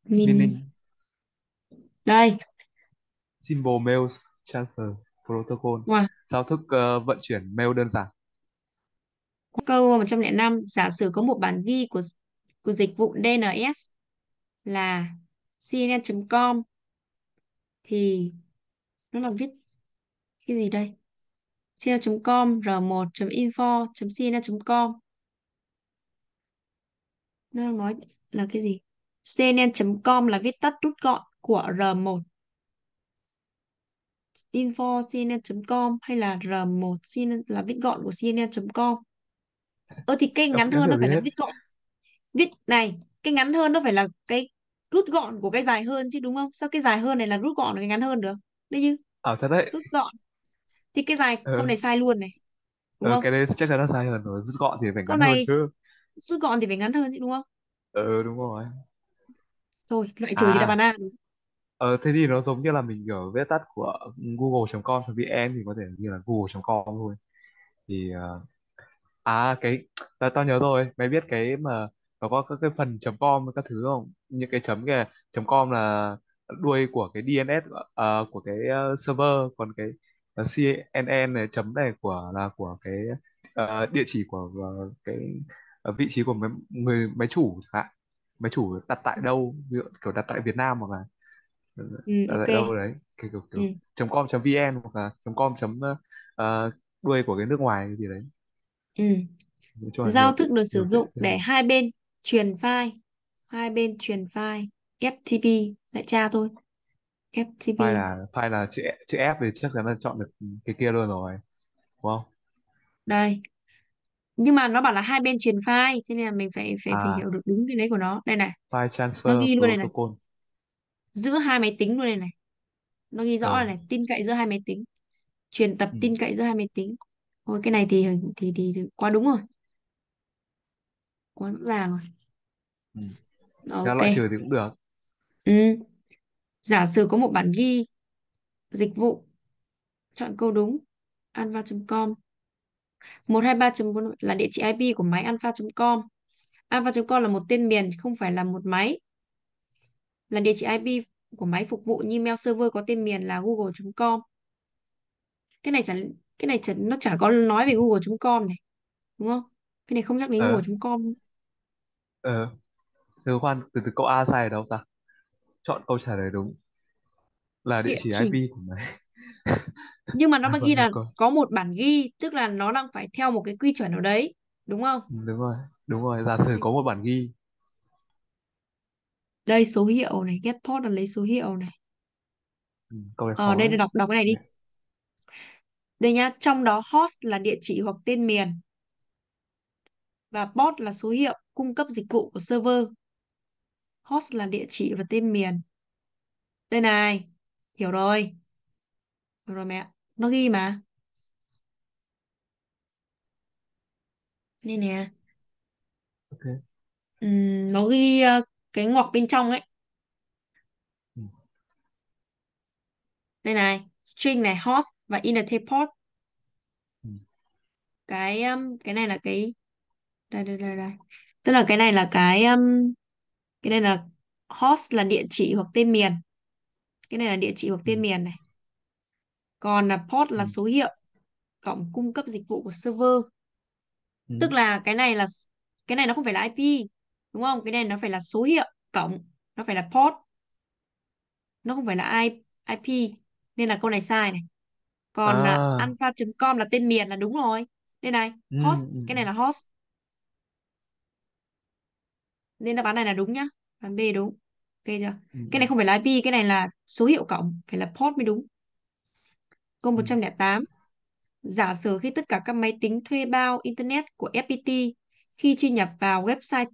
mini đây Simple Mail Transfer Protocol wow. giao thức uh, vận chuyển mail đơn giản câu 105 giả sử có một bản ghi của của dịch vụ DNS là cnn.com thì nó là viết cái gì đây cnn.com r1.info.cnn.com nó nói là cái gì cnn.com là viết tắt rút gọn của R1 info cnn.com hay là r1 cnn là viết gọn của cnn.com ơ thì cái ngắn hơn nó phải hết. là viết gọn viết này cái ngắn hơn nó phải là cái rút gọn của cái dài hơn chứ đúng không sao cái dài hơn này là rút gọn của cái ngắn hơn được đấy chứ ờ thật đấy rút gọn thì cái dài ừ. câu này sai luôn này đúng ừ, không cái đấy chắc chắn nó sai hơn rồi rút gọn thì phải ngắn này, hơn chứ rút gọn thì phải ngắn hơn chứ đúng không ừ đúng rồi thôi loại trừ à. thì đáp án A đúng Ờ, thế thì nó giống như là mình kiểu viết tắt của google.com.vn thì có thể như là google.com thôi. Thì ờ, à cái tao tao nhớ rồi, mày biết cái mà nó có các cái phần chấm com các thứ không? Những cái chấm kìa, chấm com là đuôi của cái DNS ờ, của cái ờ, server còn cái ờ, CNN này chấm này của là của cái ờ, địa chỉ của ờ, cái ờ, vị trí của mấy, người máy chủ chẳng hạn. Máy chủ đặt tại đâu, ví dụ kiểu đặt tại Việt Nam hoặc là ừ, ở dạ, dạ, okay. đâu đấy cái kiểu, kiểu ừ. .com .vn hoặc là .com chấm uh, đuôi của cái nước ngoài gì đấy ừ. giao thức được sử dụng để hai bên truyền file hai bên truyền file FTP lại tra thôi FTP file là file là chữ chữ F thì chắc chắn là chọn được cái kia luôn rồi đúng không đây nhưng mà nó bảo là hai bên truyền file cho nên là mình phải phải à. phải hiểu được đúng cái đấy của nó đây này file transfer nó ghi luôn này này giữa hai máy tính luôn này này nó ghi rõ là ờ. này tin cậy giữa hai máy tính truyền tập ừ. tin cậy giữa hai máy tính ôi cái này thì thì thì, thì quá đúng rồi quá rõ ràng rồi ừ. Ra loại trừ thì cũng được ừ. giả sử có một bản ghi dịch vụ chọn câu đúng alpha.com 123.4 là địa chỉ IP của máy alpha.com alpha.com là một tên miền không phải là một máy là địa chỉ IP của máy phục vụ như mail server có tên miền là google.com cái này chẳng cái này chả, nó chả có nói về google.com này đúng không cái này không nhắc đến ờ. google.com ờ thứ khoan từ từ câu A sai ở đâu ta chọn câu trả lời đúng là địa chỉ, chỉ IP của máy [LAUGHS] nhưng mà nó à, ghi là có một bản ghi tức là nó đang phải theo một cái quy chuẩn nào đấy đúng không đúng rồi đúng rồi giả sử có một bản ghi đây số hiệu này get post là lấy số hiệu này Ừ, câu này ờ, khó đây là đọc đọc cái này đi đây nhá trong đó host là địa chỉ hoặc tên miền và port là số hiệu cung cấp dịch vụ của server host là địa chỉ và tên miền đây này hiểu rồi hiểu rồi mẹ nó ghi mà đây nè Ok. Ừm, nó ghi ờ, cái ngoặc bên trong ấy ừ. đây này string này host và inner port ừ. cái um, cái này là cái đây đây đây đây tức là cái này là cái um, cái này là host là địa chỉ hoặc tên miền cái này là địa chỉ hoặc tên ừ. miền này còn là port là số hiệu cộng cung cấp dịch vụ của server ừ. tức là cái này là cái này nó không phải là IP đúng không cái này nó phải là số hiệu cộng nó phải là port nó không phải là IP nên là câu này sai này còn à. là alpha.com là tên miền là đúng rồi đây này ừ, host ừ. cái ừ. này là host nên đáp án này là đúng nhá đáp án B đúng ok chưa ừ. cái này ừ. không phải là IP cái này là số hiệu cộng phải là port mới đúng câu 108 giả sử khi tất cả các máy tính thuê bao internet của FPT khi truy nhập vào website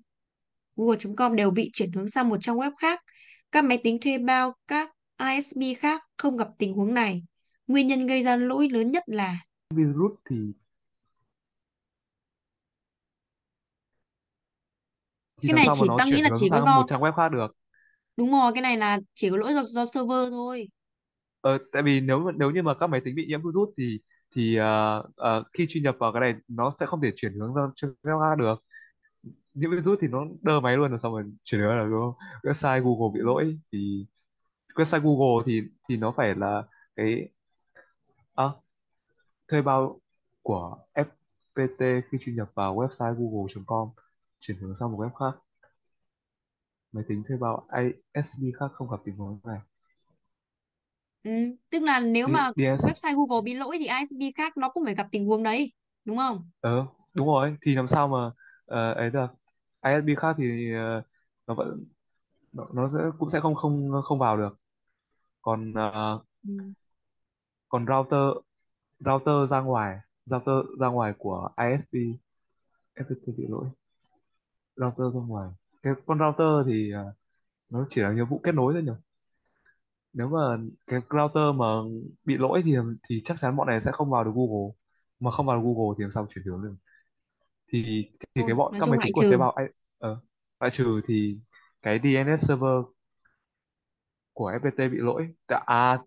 Google.com đều bị chuyển hướng sang một trang web khác. Các máy tính thuê bao các ISP khác không gặp tình huống này. Nguyên nhân gây ra lỗi lớn nhất là virus thì thì cái này chỉ tăng nghĩ là chỉ có do một trang web khác được đúng rồi cái này là chỉ có lỗi do, do server thôi ờ, tại vì nếu nếu như mà các máy tính bị nhiễm virus thì thì uh, uh, khi truy nhập vào cái này nó sẽ không thể chuyển hướng sang trang web khác được những virus thì nó đơ máy luôn rồi xong rồi chuyển nữa là website Google bị lỗi thì website Google thì thì nó phải là cái à, thuê bao của FPT khi truy nhập vào website google.com chuyển hướng sang một web khác máy tính thuê bao ISP khác không gặp tình huống này ừ, tức là nếu mà DS. website Google bị lỗi thì ISP khác nó cũng phải gặp tình huống đấy đúng không? Ờ ừ, đúng rồi thì làm sao mà uh, ấy được ISP khác thì ờ, nó vẫn nó, nó sẽ cũng sẽ không không không vào được còn uh, ừ. còn router router ra ngoài router ra ngoài của ISP FTP bị lỗi router ra ngoài cái con router thì uh, nó chỉ là nhiệm vụ kết nối thôi nhỉ nếu mà cái router mà bị lỗi thì thì chắc chắn bọn này sẽ không vào được Google mà không vào được Google thì làm sao chuyển hướng được thì thì Thôi, cái bọn các máy tính của tế bào I, ờ, loại trừ thì cái DNS server của FPT bị lỗi Đã- à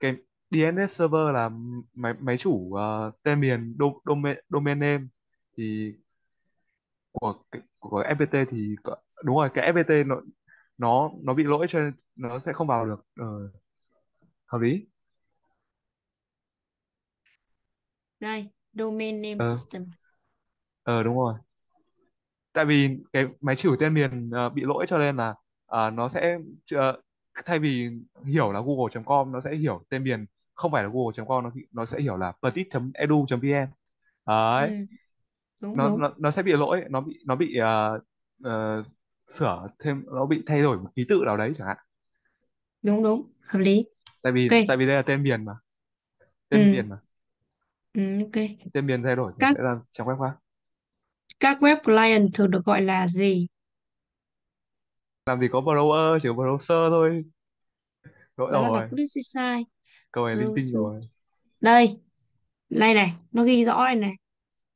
cái DNS server là máy máy chủ ờ, tên miền do, domain, domain name thì của của FPT thì đúng rồi cái FPT nó nó nó bị lỗi cho nên nó sẽ không vào được Ờ, hợp lý đây domain name ờ system ờ đúng rồi tại vì cái máy trừ tên miền ờ, bị lỗi cho nên là ờ, nó sẽ ờ, thay vì hiểu là google.com nó sẽ hiểu tên miền không phải là google.com nó nó sẽ hiểu là petit.edu.vn ừ đúng nó, đúng nó nó sẽ bị lỗi nó bị nó bị ờ, ờ, sửa thêm nó bị thay đổi một ký tự nào đấy chẳng hạn đúng đúng hợp lý tại vì ok tại vì đây là tên miền mà ừ tên miền mà ừ ok tên miền thay đổi thì các ra trang web khác các web client thường được gọi là gì? Làm gì có browser, chỉ có browser thôi. gọi Đó rồi. bạn sẽ sai. Câu này linh tinh rồi. Đây, đây này, nó ghi rõ đây này.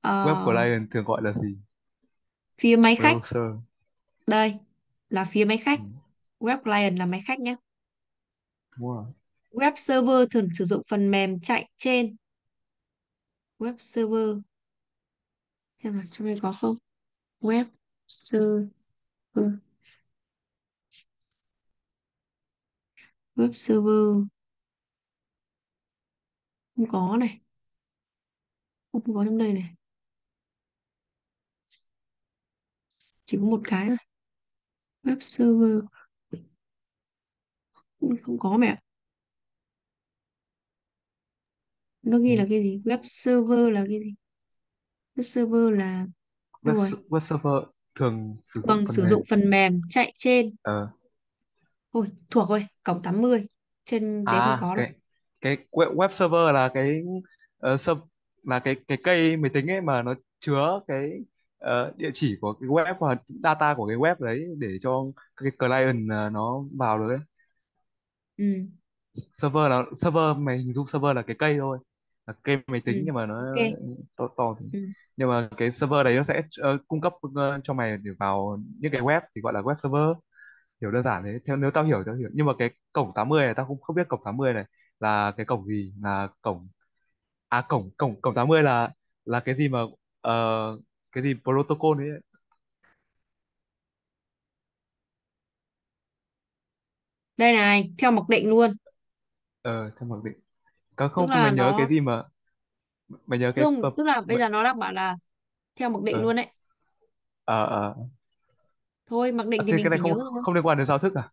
Ờ, Web client thường gọi là gì? phía máy khách. Đây, là phía máy khách. Ừ. Web client là máy khách nhé. Đúng rồi. Web server thường sử dụng phần mềm chạy trên web server xem là trong đây có không web server web server không có này không có trong đây này chỉ có một cái thôi web server không có mẹ nó ghi là ừ. cái gì web server là cái gì web server là web, rồi. web server thường sử dụng vâng, phần sử mềm dụng phần mềm chạy trên. ờ Ôi, thuộc rồi, cổng 80. Trên đấy không à có đâu. cái web server là cái ờ, serv- là cái cái cây máy tính ấy mà nó chứa cái ờ, địa chỉ của cái web và data của cái web đấy để cho cái client ờ, nó vào được đấy Ừ, server là server mày hình dung server là cái cây thôi là cây máy tính ừ, nhưng mà nó ok. to to thì ừ nhưng mà cái server đấy nó sẽ ờ, cung cấp ờ, cho mày để vào những cái web thì gọi là web server hiểu đơn giản thế theo nếu tao hiểu tao hiểu nhưng mà cái cổng 80 này tao cũng không biết cổng 80 này là cái cổng gì là cổng à cổng cổng cổng 80 là là cái gì mà ờ, cái gì protocol đấy đây này theo mặc định luôn ờ theo mặc định tao tức không không là nhớ cái nó gì mà bây giờ cái không tức là bây giờ nó đang bảo là theo mặc định ừ. luôn đấy ờ ờ thôi mặc định ờ, thì mình cái này không nhớ thôi không liên quan đến giao thức à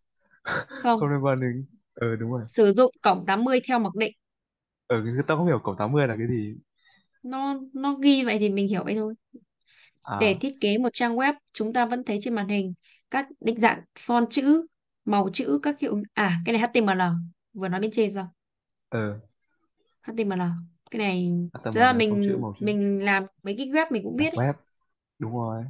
không không liên quan đến ừ đúng rồi sử dụng cổng 80 theo mặc định ừ tao không hiểu cổng 80 là cái gì nó nó ghi vậy thì mình hiểu vậy thôi à để thiết kế một trang web chúng ta vẫn thấy trên màn hình các định dạng font chữ màu chữ các hiệu à cái này HTML vừa nói bên trên rồi ừ HTML cái này thật ra mình mình làm mấy cái web mình cũng biết web đúng rồi